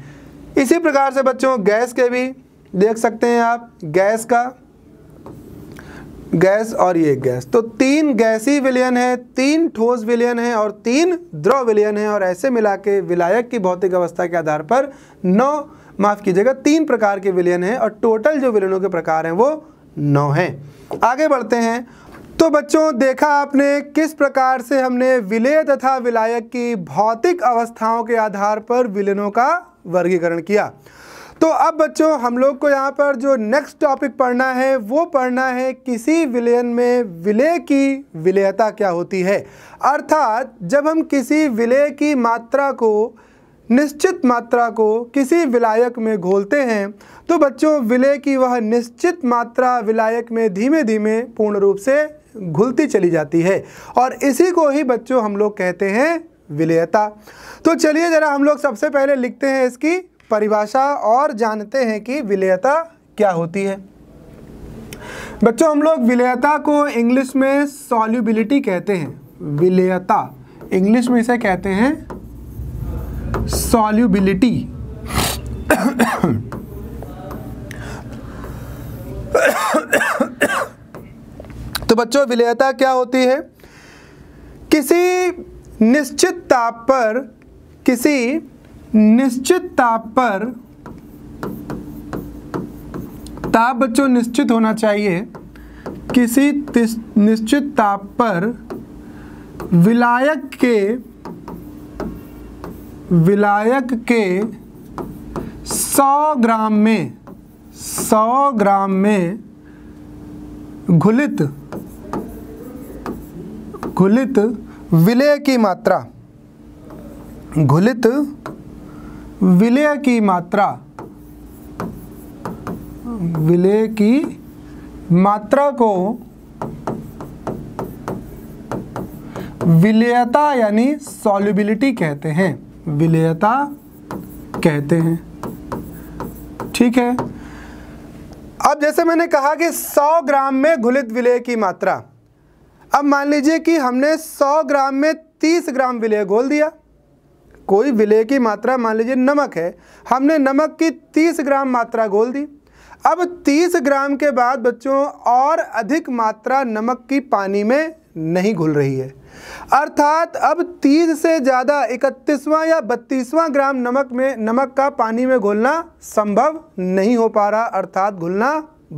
इसी प्रकार से बच्चों गैस के भी देख सकते हैं आप गैस का गैस और ये गैस तो तीन गैसी विलयन है तीन ठोस विलयन है और तीन द्रव विलयन है और ऐसे मिला के विलायक की भौतिक अवस्था के आधार पर नौ माफ़ कीजिएगा तीन प्रकार के विलयन है और टोटल जो विलयनों के प्रकार हैं वो नौ हैं आगे बढ़ते हैं तो बच्चों देखा आपने किस प्रकार से हमने विलय तथा विलायक की भौतिक अवस्थाओं के आधार पर विलयनों का वर्गीकरण किया तो अब बच्चों हम लोग को यहाँ पर जो नेक्स्ट टॉपिक पढ़ना है वो पढ़ना है किसी विलयन में विलय की विलयता क्या होती है अर्थात जब हम किसी विलय की मात्रा को निश्चित मात्रा को किसी विलायक में घोलते हैं तो बच्चों विलय की वह निश्चित मात्रा विलायक में धीमे धीमे पूर्ण रूप से घुलती चली जाती है और इसी को ही बच्चों हम लोग कहते हैं विलयता तो चलिए ज़रा हम लोग सबसे पहले लिखते हैं इसकी परिभाषा और जानते हैं कि विलयता क्या होती है बच्चों हम लोग विलयता को इंग्लिश में सॉल्युबिलिटी कहते हैं विलयता इंग्लिश में इसे कहते हैं सॉल्युबिलिटी तो बच्चों विलयता क्या होती है किसी निश्चित ताप पर किसी निश्चित ताप पर ताप बच्चों निश्चित होना चाहिए किसी निश्चित ताप पर विलायक के विलायक के 100 ग्राम में 100 ग्राम में घुलित घुलित विलय की मात्रा घुलित विलय की मात्रा विलय की मात्रा को विलयता यानी सॉल्युबिलिटी कहते हैं विलयता कहते हैं ठीक है अब जैसे मैंने कहा कि 100 ग्राम में घुलित विलय की मात्रा अब मान लीजिए कि हमने 100 ग्राम में 30 ग्राम विलय घोल दिया कोई विलय की मात्रा मान लीजिए नमक है हमने नमक की 30 ग्राम मात्रा घोल दी अब 30 ग्राम के बाद बच्चों और अधिक मात्रा नमक की पानी में नहीं घुल रही है अर्थात अब 30 से ज़्यादा इकतीसवां या बत्तीसवां ग्राम नमक में नमक का पानी में घुलना संभव नहीं हो पा रहा अर्थात घुलना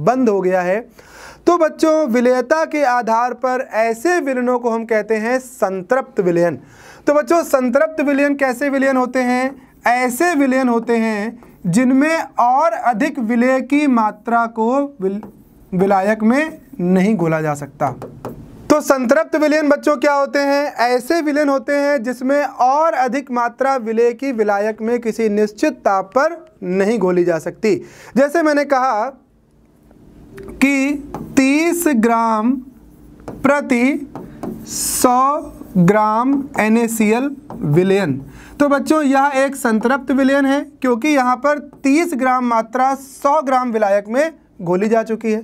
बंद हो गया है तो बच्चों विलयता के आधार पर ऐसे विलयनों को हम कहते हैं संतृप्त विलयन तो बच्चों संतृप्त विलयन कैसे विलयन होते हैं ऐसे विलयन होते हैं जिनमें और अधिक विलय की मात्रा को विल, विलायक में नहीं घोला जा सकता तो संतृप्त विलयन बच्चों क्या होते हैं ऐसे विलयन होते हैं जिसमें और अधिक मात्रा विलय की विलायक में किसी निश्चित ताप पर नहीं घोली जा सकती जैसे मैंने कहा कि 30 ग्राम प्रति 100 ग्राम एन विलयन तो बच्चों यह एक संतृप्त विलयन है क्योंकि यहाँ पर 30 ग्राम मात्रा 100 ग्राम विलायक में घोली जा चुकी है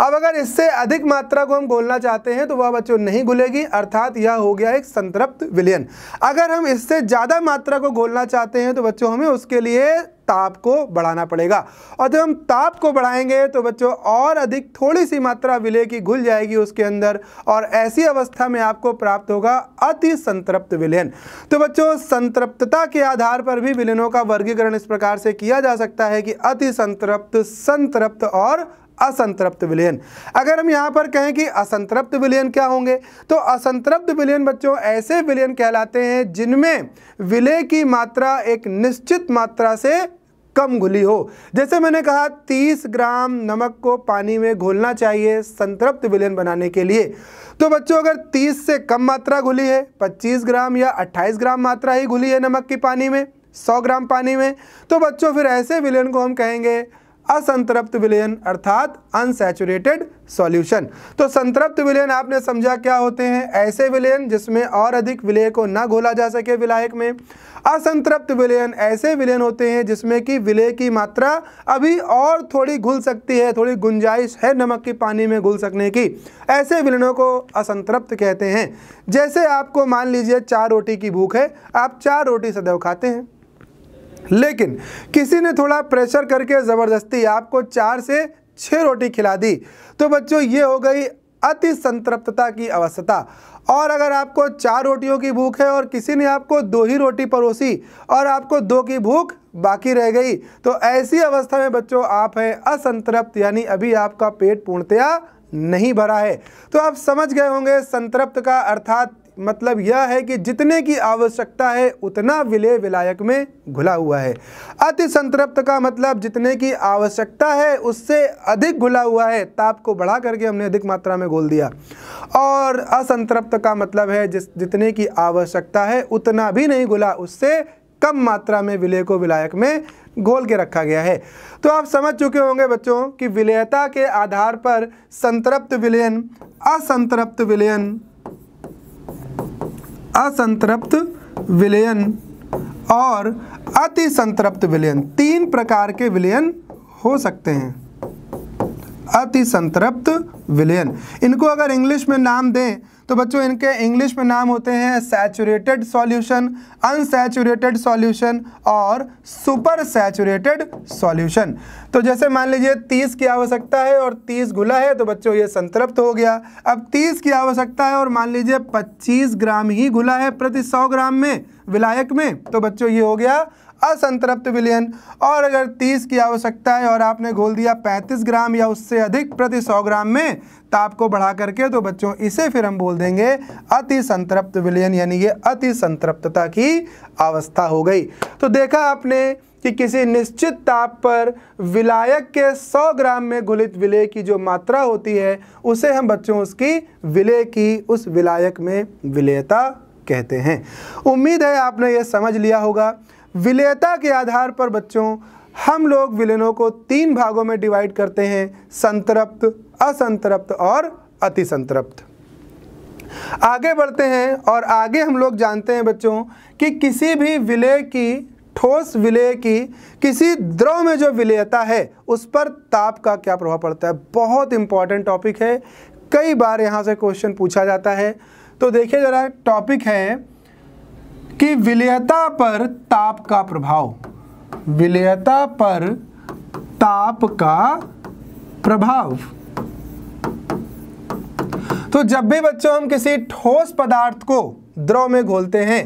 अब अगर इससे अधिक मात्रा को हम घोलना चाहते हैं तो वह बच्चों नहीं घुलेगी अर्थात यह हो गया एक संतृप्त विलयन अगर हम इससे ज़्यादा मात्रा को घोलना चाहते हैं तो बच्चों हमें उसके लिए ताप को बढ़ाना पड़ेगा और जब हम ताप को बढ़ाएंगे तो बच्चों और अधिक थोड़ी सी मात्रा विलय की घुल जाएगी उसके अंदर और ऐसी अवस्था में आपको प्राप्त होगा अति संतृप्त विलयन तो बच्चों संतृप्तता के आधार पर भी विलयनों का वर्गीकरण इस प्रकार से किया जा सकता है कि अति संतृप्त संतृप्त और असंतृप्त विलयन अगर हम यहाँ पर कहें कि असंतृप्त विलयन क्या होंगे तो असंतृप्त विलयन बच्चों ऐसे विलयन कहलाते हैं जिनमें विलय की मात्रा एक निश्चित मात्रा से कम घुली हो जैसे मैंने कहा 30 ग्राम नमक को पानी में घोलना चाहिए संतृप्त विलयन बनाने के लिए तो बच्चों अगर 30 से कम मात्रा घुली है 25 ग्राम या 28 ग्राम मात्रा ही घुली है नमक की पानी में 100 ग्राम पानी में तो बच्चों फिर ऐसे विलयन को हम कहेंगे असंतृप्त विलयन अर्थात अनसेचुरेटेड सॉल्यूशन तो संतृप्त विलयन आपने समझा क्या होते हैं ऐसे विलयन जिसमें और अधिक विलय को ना घोला जा सके विलायक में असंतृप्त विलयन ऐसे विलयन होते हैं जिसमें कि विलय की मात्रा अभी और थोड़ी घुल सकती है थोड़ी गुंजाइश है नमक के पानी में घुल सकने की ऐसे विलयनों को असंतृप्त कहते हैं जैसे आपको मान लीजिए चार रोटी की भूख है आप चार रोटी सदैव खाते हैं लेकिन किसी ने थोड़ा प्रेशर करके ज़बरदस्ती आपको चार से छः रोटी खिला दी तो बच्चों ये हो गई अति संतृप्तता की अवस्था और अगर आपको चार रोटियों की भूख है और किसी ने आपको दो ही रोटी परोसी और आपको दो की भूख बाकी रह गई तो ऐसी अवस्था में बच्चों आप हैं असंतृप्त यानी अभी आपका पेट पूर्णतया नहीं भरा है तो आप समझ गए होंगे संतृप्त का अर्थात मतलब यह है कि जितने की आवश्यकता है उतना विलय विलायक में घुला हुआ है अति संतृप्त का मतलब जितने की आवश्यकता है उससे अधिक घुला हुआ है ताप को बढ़ा करके हमने अधिक मात्रा में घोल दिया और असंतृप्त का मतलब है जिस जितने की आवश्यकता है उतना भी नहीं घुला उससे कम मात्रा में विलय को विलायक में घोल के रखा गया है तो आप समझ चुके होंगे बच्चों कि विलयता के आधार पर संतृप्त विलयन असंतृप्त विलयन असंतृप्त विलयन और अति संतृप्त विलयन तीन प्रकार के विलयन हो सकते हैं अति संतृप्त विलयन इनको अगर इंग्लिश में नाम दें तो बच्चों इनके इंग्लिश में नाम होते हैं सैचुरेटेड सॉल्यूशन अनसेचुरेटेड सॉल्यूशन और सुपर सैचुरेटेड सॉल्यूशन तो जैसे मान लीजिए 30 की आवश्यकता है और 30 गुला है तो बच्चों ये संतृप्त हो गया अब 30 की आवश्यकता है और मान लीजिए 25 ग्राम ही गुला है प्रति 100 ग्राम में विलायक में तो बच्चों ये हो गया असंतृप्त विलयन और अगर 30 की आवश्यकता है और आपने घोल दिया 35 ग्राम या उससे अधिक प्रति 100 ग्राम में ताप तो को बढ़ा करके तो बच्चों इसे फिर हम बोल देंगे अति संतृप्त विलयन यानी ये अति संतृप्तता की अवस्था हो गई तो देखा आपने कि किसी निश्चित ताप पर विलायक के 100 ग्राम में घुलित विलय की जो मात्रा होती है उसे हम बच्चों उसकी विलय की उस विलायक में विलयता कहते हैं उम्मीद है आपने ये समझ लिया होगा विलेयता के आधार पर बच्चों हम लोग विलयनों को तीन भागों में डिवाइड करते हैं संतृप्त असंतृप्त और अति संतृप्त आगे बढ़ते हैं और आगे हम लोग जानते हैं बच्चों कि किसी भी विलय की ठोस विलय की किसी द्रव में जो विलयता है उस पर ताप का क्या प्रभाव पड़ता है बहुत इंपॉर्टेंट टॉपिक है कई बार यहाँ से क्वेश्चन पूछा जाता है तो देखिए ज़रा टॉपिक है कि विलयता पर ताप का प्रभाव विलयता पर ताप का प्रभाव तो जब भी बच्चों हम किसी ठोस पदार्थ को द्रव में घोलते हैं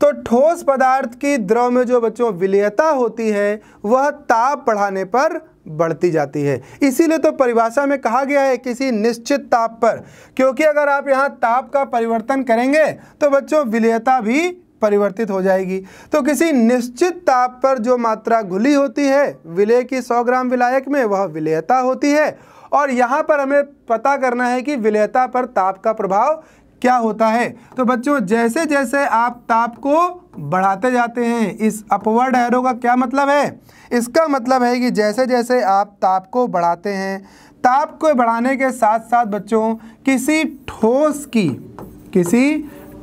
तो ठोस पदार्थ की द्रव में जो बच्चों विलयता होती है वह ताप बढ़ाने पर बढ़ती जाती है इसीलिए तो परिभाषा में कहा गया है किसी निश्चित ताप पर क्योंकि अगर आप यहां ताप का परिवर्तन करेंगे तो बच्चों विलयता भी परिवर्तित हो जाएगी तो किसी निश्चित ताप पर जो मात्रा घुली होती है विलय की 100 ग्राम विलायक में वह विलयता होती है और यहाँ पर हमें पता करना है कि विलयता पर ताप का प्रभाव क्या होता है तो बच्चों जैसे जैसे आप ताप को बढ़ाते जाते हैं इस अपवर्ड एरो का क्या मतलब है इसका मतलब है कि जैसे जैसे आप ताप को बढ़ाते हैं ताप को बढ़ाने के साथ साथ बच्चों किसी ठोस की किसी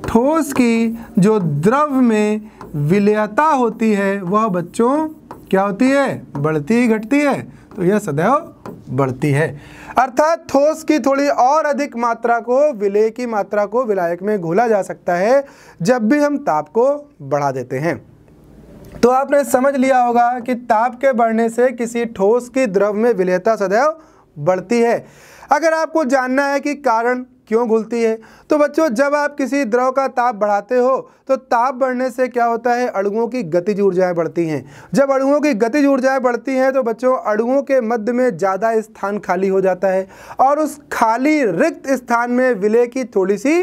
ठोस की जो द्रव में विलयता होती है वह बच्चों क्या होती है बढ़ती ही घटती है तो यह सदैव बढ़ती है अर्थात ठोस की थोड़ी और अधिक मात्रा को विलय की मात्रा को विलायक में घोला जा सकता है जब भी हम ताप को बढ़ा देते हैं तो आपने समझ लिया होगा कि ताप के बढ़ने से किसी ठोस की द्रव में विलयता सदैव बढ़ती है अगर आपको जानना है कि कारण क्यों घुलती है तो बच्चों जब आप किसी द्रव का ताप बढ़ाते हो तो ताप बढ़ने से क्या होता है अड़ुओं की गतिज ऊर्जाएं बढ़ती हैं जब अड़ुओं की गतिज ऊर्जाएं बढ़ती हैं तो बच्चों अड़ुओं के मध्य में ज़्यादा स्थान खाली हो जाता है और उस खाली रिक्त स्थान में विलय की थोड़ी सी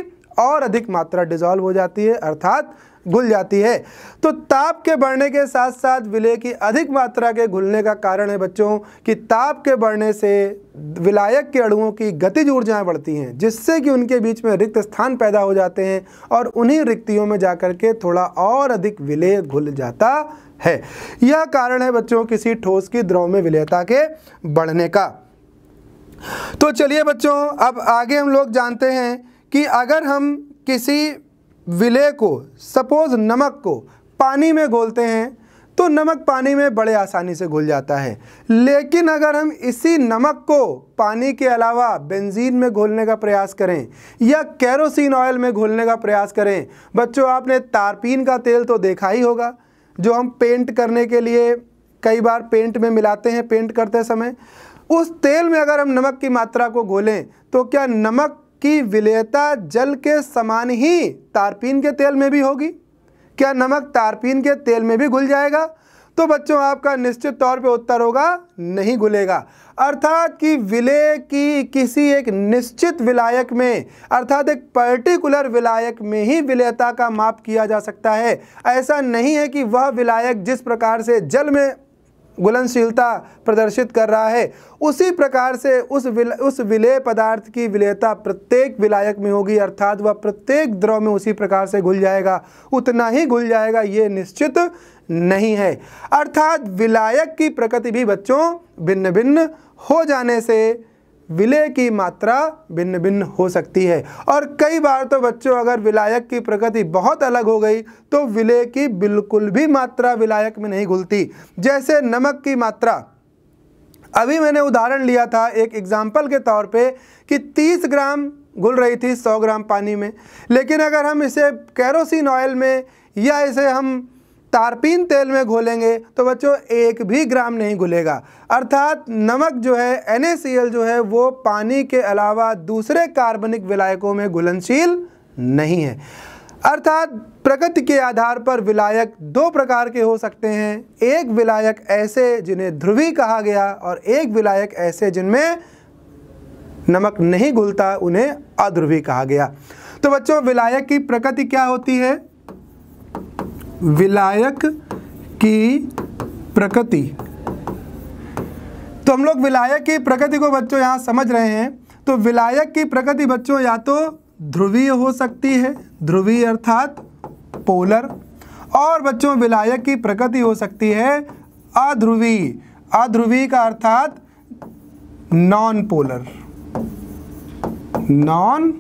और अधिक मात्रा डिजॉल्व हो जाती है अर्थात घुल जाती है तो ताप के बढ़ने के साथ साथ विलय की अधिक मात्रा के घुलने का कारण है बच्चों कि ताप के बढ़ने से विलायक के अणुओं की गतिज ऊर्जाएं बढ़ती हैं जिससे कि उनके बीच में रिक्त स्थान पैदा हो जाते हैं और उन्हीं रिक्तियों में जाकर के थोड़ा और अधिक विलय घुल जाता है यह कारण है बच्चों किसी ठोस की द्रव में विलयता के बढ़ने का तो चलिए बच्चों अब आगे हम लोग जानते हैं कि अगर हम किसी विले को सपोज़ नमक को पानी में घोलते हैं तो नमक पानी में बड़े आसानी से घुल जाता है लेकिन अगर हम इसी नमक को पानी के अलावा बेंजीन में घोलने का प्रयास करें या कैरोसिन ऑयल में घोलने का प्रयास करें बच्चों आपने तारपीन का तेल तो देखा ही होगा जो हम पेंट करने के लिए कई बार पेंट में मिलाते हैं पेंट करते समय उस तेल में अगर हम नमक की मात्रा को घोलें तो क्या नमक की विलयता जल के समान ही तारपीन के तेल में भी होगी क्या नमक तारपीन के तेल में भी घुल जाएगा तो बच्चों आपका निश्चित तौर पे उत्तर होगा नहीं घुलेगा अर्थात कि विलय की किसी एक निश्चित विलायक में अर्थात एक पर्टिकुलर विलायक में ही विलयता का माप किया जा सकता है ऐसा नहीं है कि वह विलायक जिस प्रकार से जल में गुलनशीलता प्रदर्शित कर रहा है उसी प्रकार से उस विल, उस विलय पदार्थ की विलयता प्रत्येक विलायक में होगी अर्थात वह प्रत्येक द्रव में उसी प्रकार से घुल जाएगा उतना ही घुल जाएगा ये निश्चित नहीं है अर्थात विलायक की प्रकृति भी बच्चों भिन्न भिन्न हो जाने से विलय की मात्रा भिन्न भिन्न हो सकती है और कई बार तो बच्चों अगर विलायक की प्रगति बहुत अलग हो गई तो विलय की बिल्कुल भी मात्रा विलायक में नहीं घुलती जैसे नमक की मात्रा अभी मैंने उदाहरण लिया था एक एग्जाम्पल के तौर पे कि 30 ग्राम घुल रही थी 100 ग्राम पानी में लेकिन अगर हम इसे कैरोसिन ऑयल में या इसे हम तारपीन तेल में घोलेंगे तो बच्चों एक भी ग्राम नहीं घुलेगा अर्थात नमक जो है एन जो है वो पानी के अलावा दूसरे कार्बनिक विलायकों में घुलनशील नहीं है अर्थात प्रकृति के आधार पर विलायक दो प्रकार के हो सकते हैं एक विलायक ऐसे जिन्हें ध्रुवी कहा गया और एक विलायक ऐसे जिनमें नमक नहीं घुलता उन्हें अध्रुवी कहा गया तो बच्चों विलायक की प्रकृति क्या होती है विलायक की प्रकृति तो हम लोग विलायक की प्रकृति को बच्चों यहां समझ रहे हैं तो विलायक की प्रकृति बच्चों या तो ध्रुवीय हो सकती है ध्रुवीय अर्थात पोलर और बच्चों विलायक की प्रकृति हो सकती है अध्रुवी अध्रुवी का अर्थात non polar non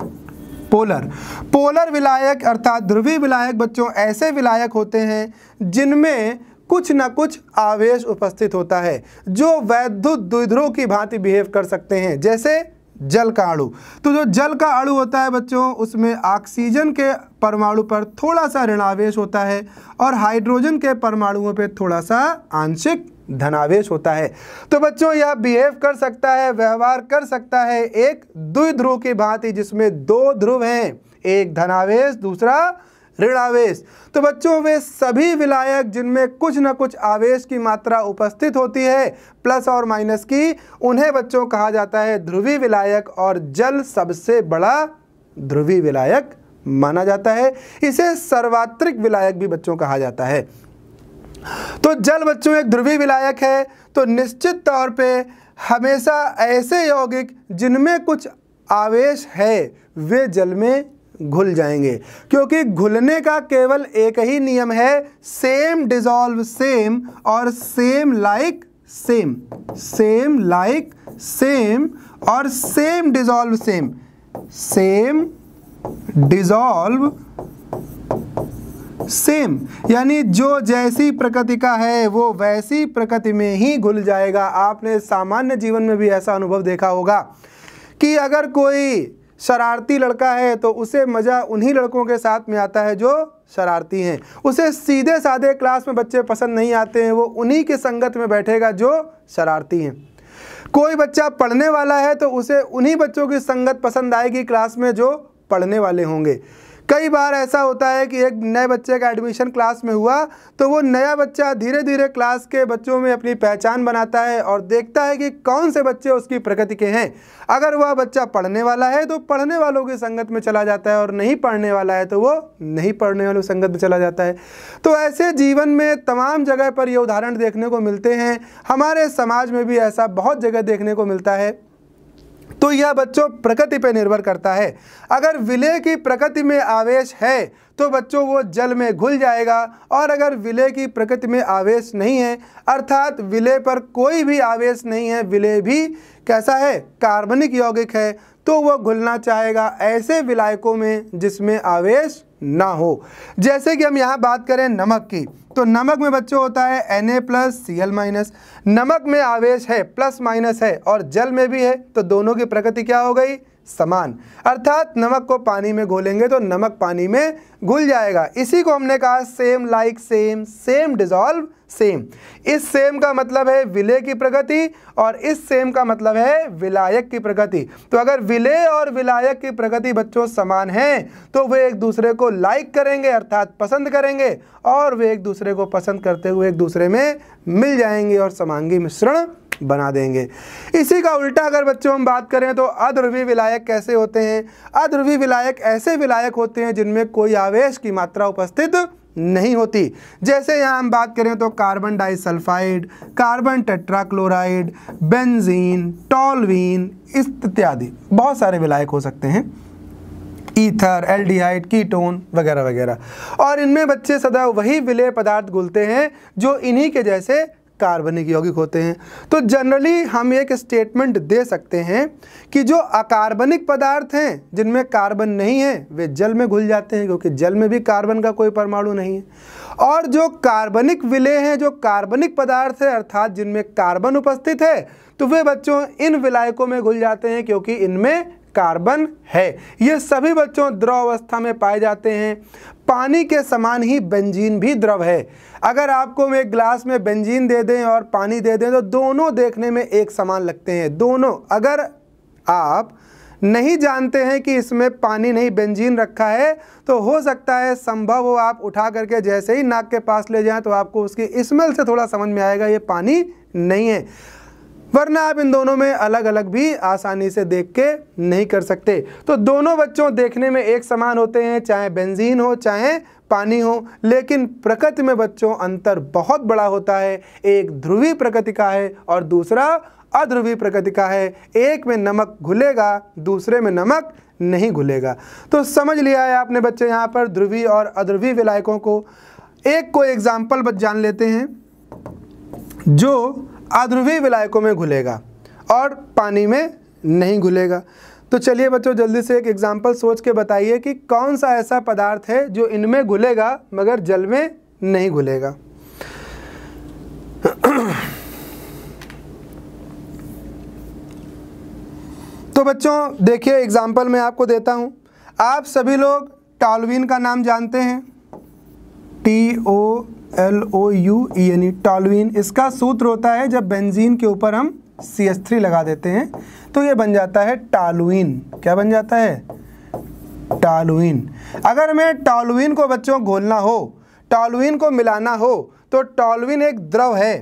polar polar विलायक अर्थात ध्रुवीय विलायक बच्चों ऐसे विलायक होते हैं जिनमें कुछ ना कुछ आवेश उपस्थित होता है जो वैद्युत द्विध्रुव की भांति बिहेव कर सकते हैं जैसे जल का अणु तो जो जल का अणु होता है बच्चों उसमें ऑक्सीजन के परमाणु पर थोड़ा सा ऋणावेश होता है और हाइड्रोजन के परमाणुओं पर थोड़ा सा आंशिक धनावेश होता है तो बच्चों यह बिहेव कर सकता है व्यवहार कर सकता है एक द्विध्रुव की भांति जिसमें दो ध्रुव हैं एक धनावेश दूसरा ऋणावेश तो बच्चों वे सभी विलायक जिनमें कुछ न कुछ आवेश की मात्रा उपस्थित होती है प्लस और माइनस की उन्हें बच्चों कहा जाता है ध्रुवी विलायक और जल सबसे बड़ा ध्रुवी विलायक माना जाता है इसे सर्वात्रिक विलायक भी बच्चों कहा जाता है तो जल बच्चों एक ध्रुवीय विलायक है तो निश्चित तौर पे हमेशा ऐसे यौगिक जिनमें कुछ आवेश है वे जल में घुल जाएंगे क्योंकि घुलने का केवल एक ही नियम है सेम डिजॉल्व सेम और same like same same like same और same dissolve same same dissolve same यानी जो जैसी प्रकृति का है वो वैसी प्रकृति में ही घुल जाएगा आपने सामान्य जीवन में भी ऐसा अनुभव देखा होगा कि अगर कोई शरारती लड़का है तो उसे मज़ा उन्हीं लड़कों के साथ में आता है जो शरारती हैं उसे सीधे साधे क्लास में बच्चे पसंद नहीं आते हैं वो उन्हीं के संगत में बैठेगा जो शरारती हैं कोई बच्चा पढ़ने वाला है तो उसे उन्हीं बच्चों की संगत पसंद आएगी क्लास में जो पढ़ने वाले होंगे कई बार ऐसा होता है कि एक नए बच्चे का एडमिशन क्लास में हुआ तो वो नया बच्चा धीरे धीरे क्लास के बच्चों में अपनी पहचान बनाता है और देखता है कि कौन से बच्चे उसकी प्रगति के हैं अगर वह बच्चा पढ़ने वाला है तो पढ़ने वालों की संगत में चला जाता है और नहीं पढ़ने वाला है तो वो नहीं पढ़ने वालों संगत में चला जाता है तो ऐसे जीवन में तमाम जगह पर ये उदाहरण देखने को मिलते हैं हमारे समाज में भी ऐसा बहुत जगह देखने को मिलता है तो यह बच्चों प्रकृति पर निर्भर करता है अगर विलय की प्रकृति में आवेश है तो बच्चों वो जल में घुल जाएगा और अगर विलय की प्रकृति में आवेश नहीं है अर्थात विलय पर कोई भी आवेश नहीं है विलय भी कैसा है कार्बनिक यौगिक है तो वह घुलना चाहेगा ऐसे विलायकों में जिसमें आवेश ना हो जैसे कि हम यहाँ बात करें नमक की तो नमक में बच्चों होता है N A plus C L minus नमक में आवेश है प्लस माइनस है और जल में भी है तो दोनों की प्रकृति क्या हो गई समान अर्थात नमक को पानी में घोलेंगे तो नमक पानी में घुल जाएगा इसी को हमने कहा same like same same dissolve same इस सेम का मतलब है विलय की प्रगति और इस सेम का मतलब है विलायक की प्रगति तो अगर विलय और विलायक की प्रगति बच्चों समान है तो वे एक दूसरे को लाइक करेंगे अर्थात पसंद करेंगे और वे एक दूसरे को पसंद करते हुए एक दूसरे में मिल जाएंगे और समांगी मिश्रण बना देंगे इसी का उल्टा अगर बच्चों हम बात करें तो अध्रुवी विलायक कैसे होते हैं अध्रुवी विलायक ऐसे विलायक होते हैं जिनमें कोई आवेश की मात्रा उपस्थित नहीं होती जैसे यहाँ हम बात करें तो carbon disulphide carbon tetrachloride benzene toluene इत्यादि बहुत सारे विलायक हो सकते हैं ईथर एल्डिहाइड कीटोन वगैरह वगैरह और इनमें बच्चे सदा वही विलय पदार्थ घुलते हैं जो इन्हीं के जैसे कार्बनिक यौगिक होते हैं तो जनरली हम एक स्टेटमेंट दे सकते हैं कि जो अकार्बनिक पदार्थ हैं जिनमें कार्बन नहीं है वे जल में घुल जाते हैं क्योंकि जल में भी कार्बन का कोई परमाणु नहीं है और जो कार्बनिक विलय हैं जो कार्बनिक पदार्थ है अर्थात जिनमें कार्बन उपस्थित है तो वे बच्चों इन विलायकों में घुल जाते हैं क्योंकि इनमें कार्बन है ये सभी बच्चों द्रव अवस्था में पाए जाते हैं पानी के समान ही बेंजीन भी द्रव है अगर आपको एक ग्लास में बेंजीन दे दें और पानी दे दें तो दोनों देखने में एक समान लगते हैं दोनों अगर आप नहीं जानते हैं कि इसमें पानी नहीं बेंजीन रखा है तो हो सकता है संभव हो आप उठा करके जैसे ही नाक के पास ले जाएं तो आपको उसकी स्मेल से थोड़ा समझ में आएगा ये पानी नहीं है वरना आप इन दोनों में अलग अलग भी आसानी से देख के नहीं कर सकते तो दोनों बच्चों देखने में एक समान होते हैं चाहे बेंजीन हो चाहे पानी हो लेकिन प्रकृति में बच्चों अंतर बहुत बड़ा होता है एक ध्रुवी प्रकृति का है और दूसरा अध्रुवी प्रकृति का है एक में नमक घुलेगा दूसरे में नमक नहीं घुलेगा तो समझ लिया है आपने बच्चे यहाँ पर ध्रुवी और अध्रुवी विलायकों को एक को एग्जाम्पल जान लेते हैं जो आध्रुवी विलायकों में घुलेगा और पानी में नहीं घुलेगा तो चलिए बच्चों जल्दी से एक एग्जाम्पल सोच के बताइए कि कौन सा ऐसा पदार्थ है जो इनमें घुलेगा मगर जल में नहीं घुलेगा तो बच्चों देखिए एग्जाम्पल मैं आपको देता हूं आप सभी लोग टॉलविन का नाम जानते हैं T O L O U यानी एन इसका सूत्र होता है जब बेंजीन के ऊपर हम सी एस थ्री लगा देते हैं तो ये बन जाता है टालुइन क्या बन जाता है टालुइन अगर हमें टॉलुइन को बच्चों घोलना हो टॉलुइन को मिलाना हो तो टॉलुइन एक द्रव है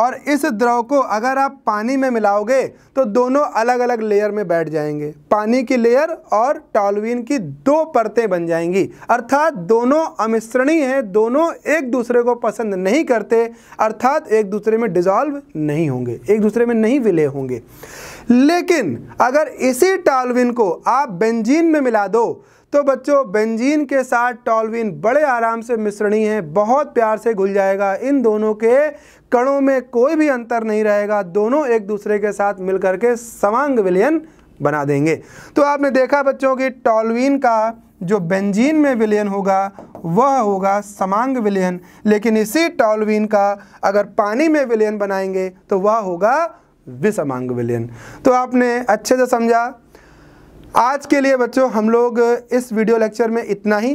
और इस द्रव को अगर आप पानी में मिलाओगे तो दोनों अलग अलग लेयर में बैठ जाएंगे पानी की लेयर और टॉलवीन की दो परतें बन जाएंगी अर्थात दोनों अमिश्रणी हैं दोनों एक दूसरे को पसंद नहीं करते अर्थात एक दूसरे में डिजॉल्व नहीं होंगे एक दूसरे में नहीं विलय होंगे लेकिन अगर इसी टॉलविन को आप बेंजीन में मिला दो तो बच्चों बेंजीन के साथ टॉलविन बड़े आराम से मिश्रणी है बहुत प्यार से घुल जाएगा इन दोनों के कणों में कोई भी अंतर नहीं रहेगा दोनों एक दूसरे के साथ मिलकर के समांग विलयन बना देंगे तो आपने देखा बच्चों कि टॉलविन का जो बेंजीन में विलयन होगा वह होगा समांग विलयन लेकिन इसी टॉलविन का अगर पानी में विलयन बनाएंगे तो वह होगा विषमांग विलयन तो आपने अच्छे से समझा आज के लिए बच्चों हम लोग इस वीडियो लेक्चर में इतना ही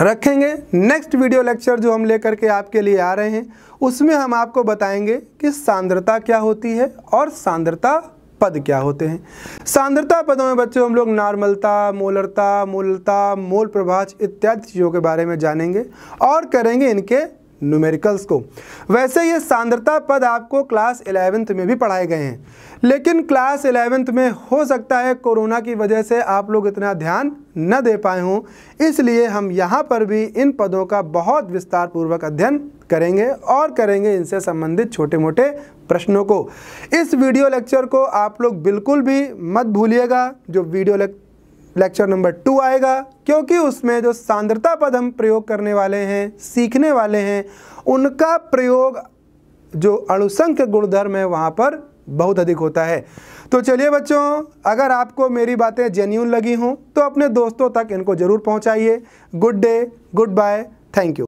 रखेंगे नेक्स्ट वीडियो लेक्चर जो हम लेकर के आपके लिए आ रहे हैं उसमें हम आपको बताएंगे कि सांद्रता क्या होती है और सांद्रता पद क्या होते हैं सांद्रता पदों में बच्चों हम लोग नॉर्मलता मोलरता मूलता मूल प्रभाज इत्यादि चीज़ों के बारे में जानेंगे और करेंगे इनके न्यूमेरिकल्स को वैसे ये सांद्रता पद आपको क्लास एलेवेंथ में भी पढ़ाए गए हैं लेकिन क्लास एलेवेंथ में हो सकता है कोरोना की वजह से आप लोग इतना ध्यान न दे पाए हों इसलिए हम यहाँ पर भी इन पदों का बहुत विस्तार पूर्वक अध्ययन करेंगे और करेंगे इनसे संबंधित छोटे मोटे प्रश्नों को इस वीडियो लेक्चर को आप लोग बिल्कुल भी मत भूलिएगा जो video lecture lecture number two आएगा क्योंकि उसमें जो सांद्रता पद हम प्रयोग करने वाले हैं सीखने वाले हैं उनका प्रयोग जो अणुसंख्य गुणधर्म है वहाँ पर बहुत अधिक होता है तो चलिए बच्चों अगर आपको मेरी बातें जेन्यून लगी हों तो अपने दोस्तों तक इनको ज़रूर पहुँचाइए good day good bye thank you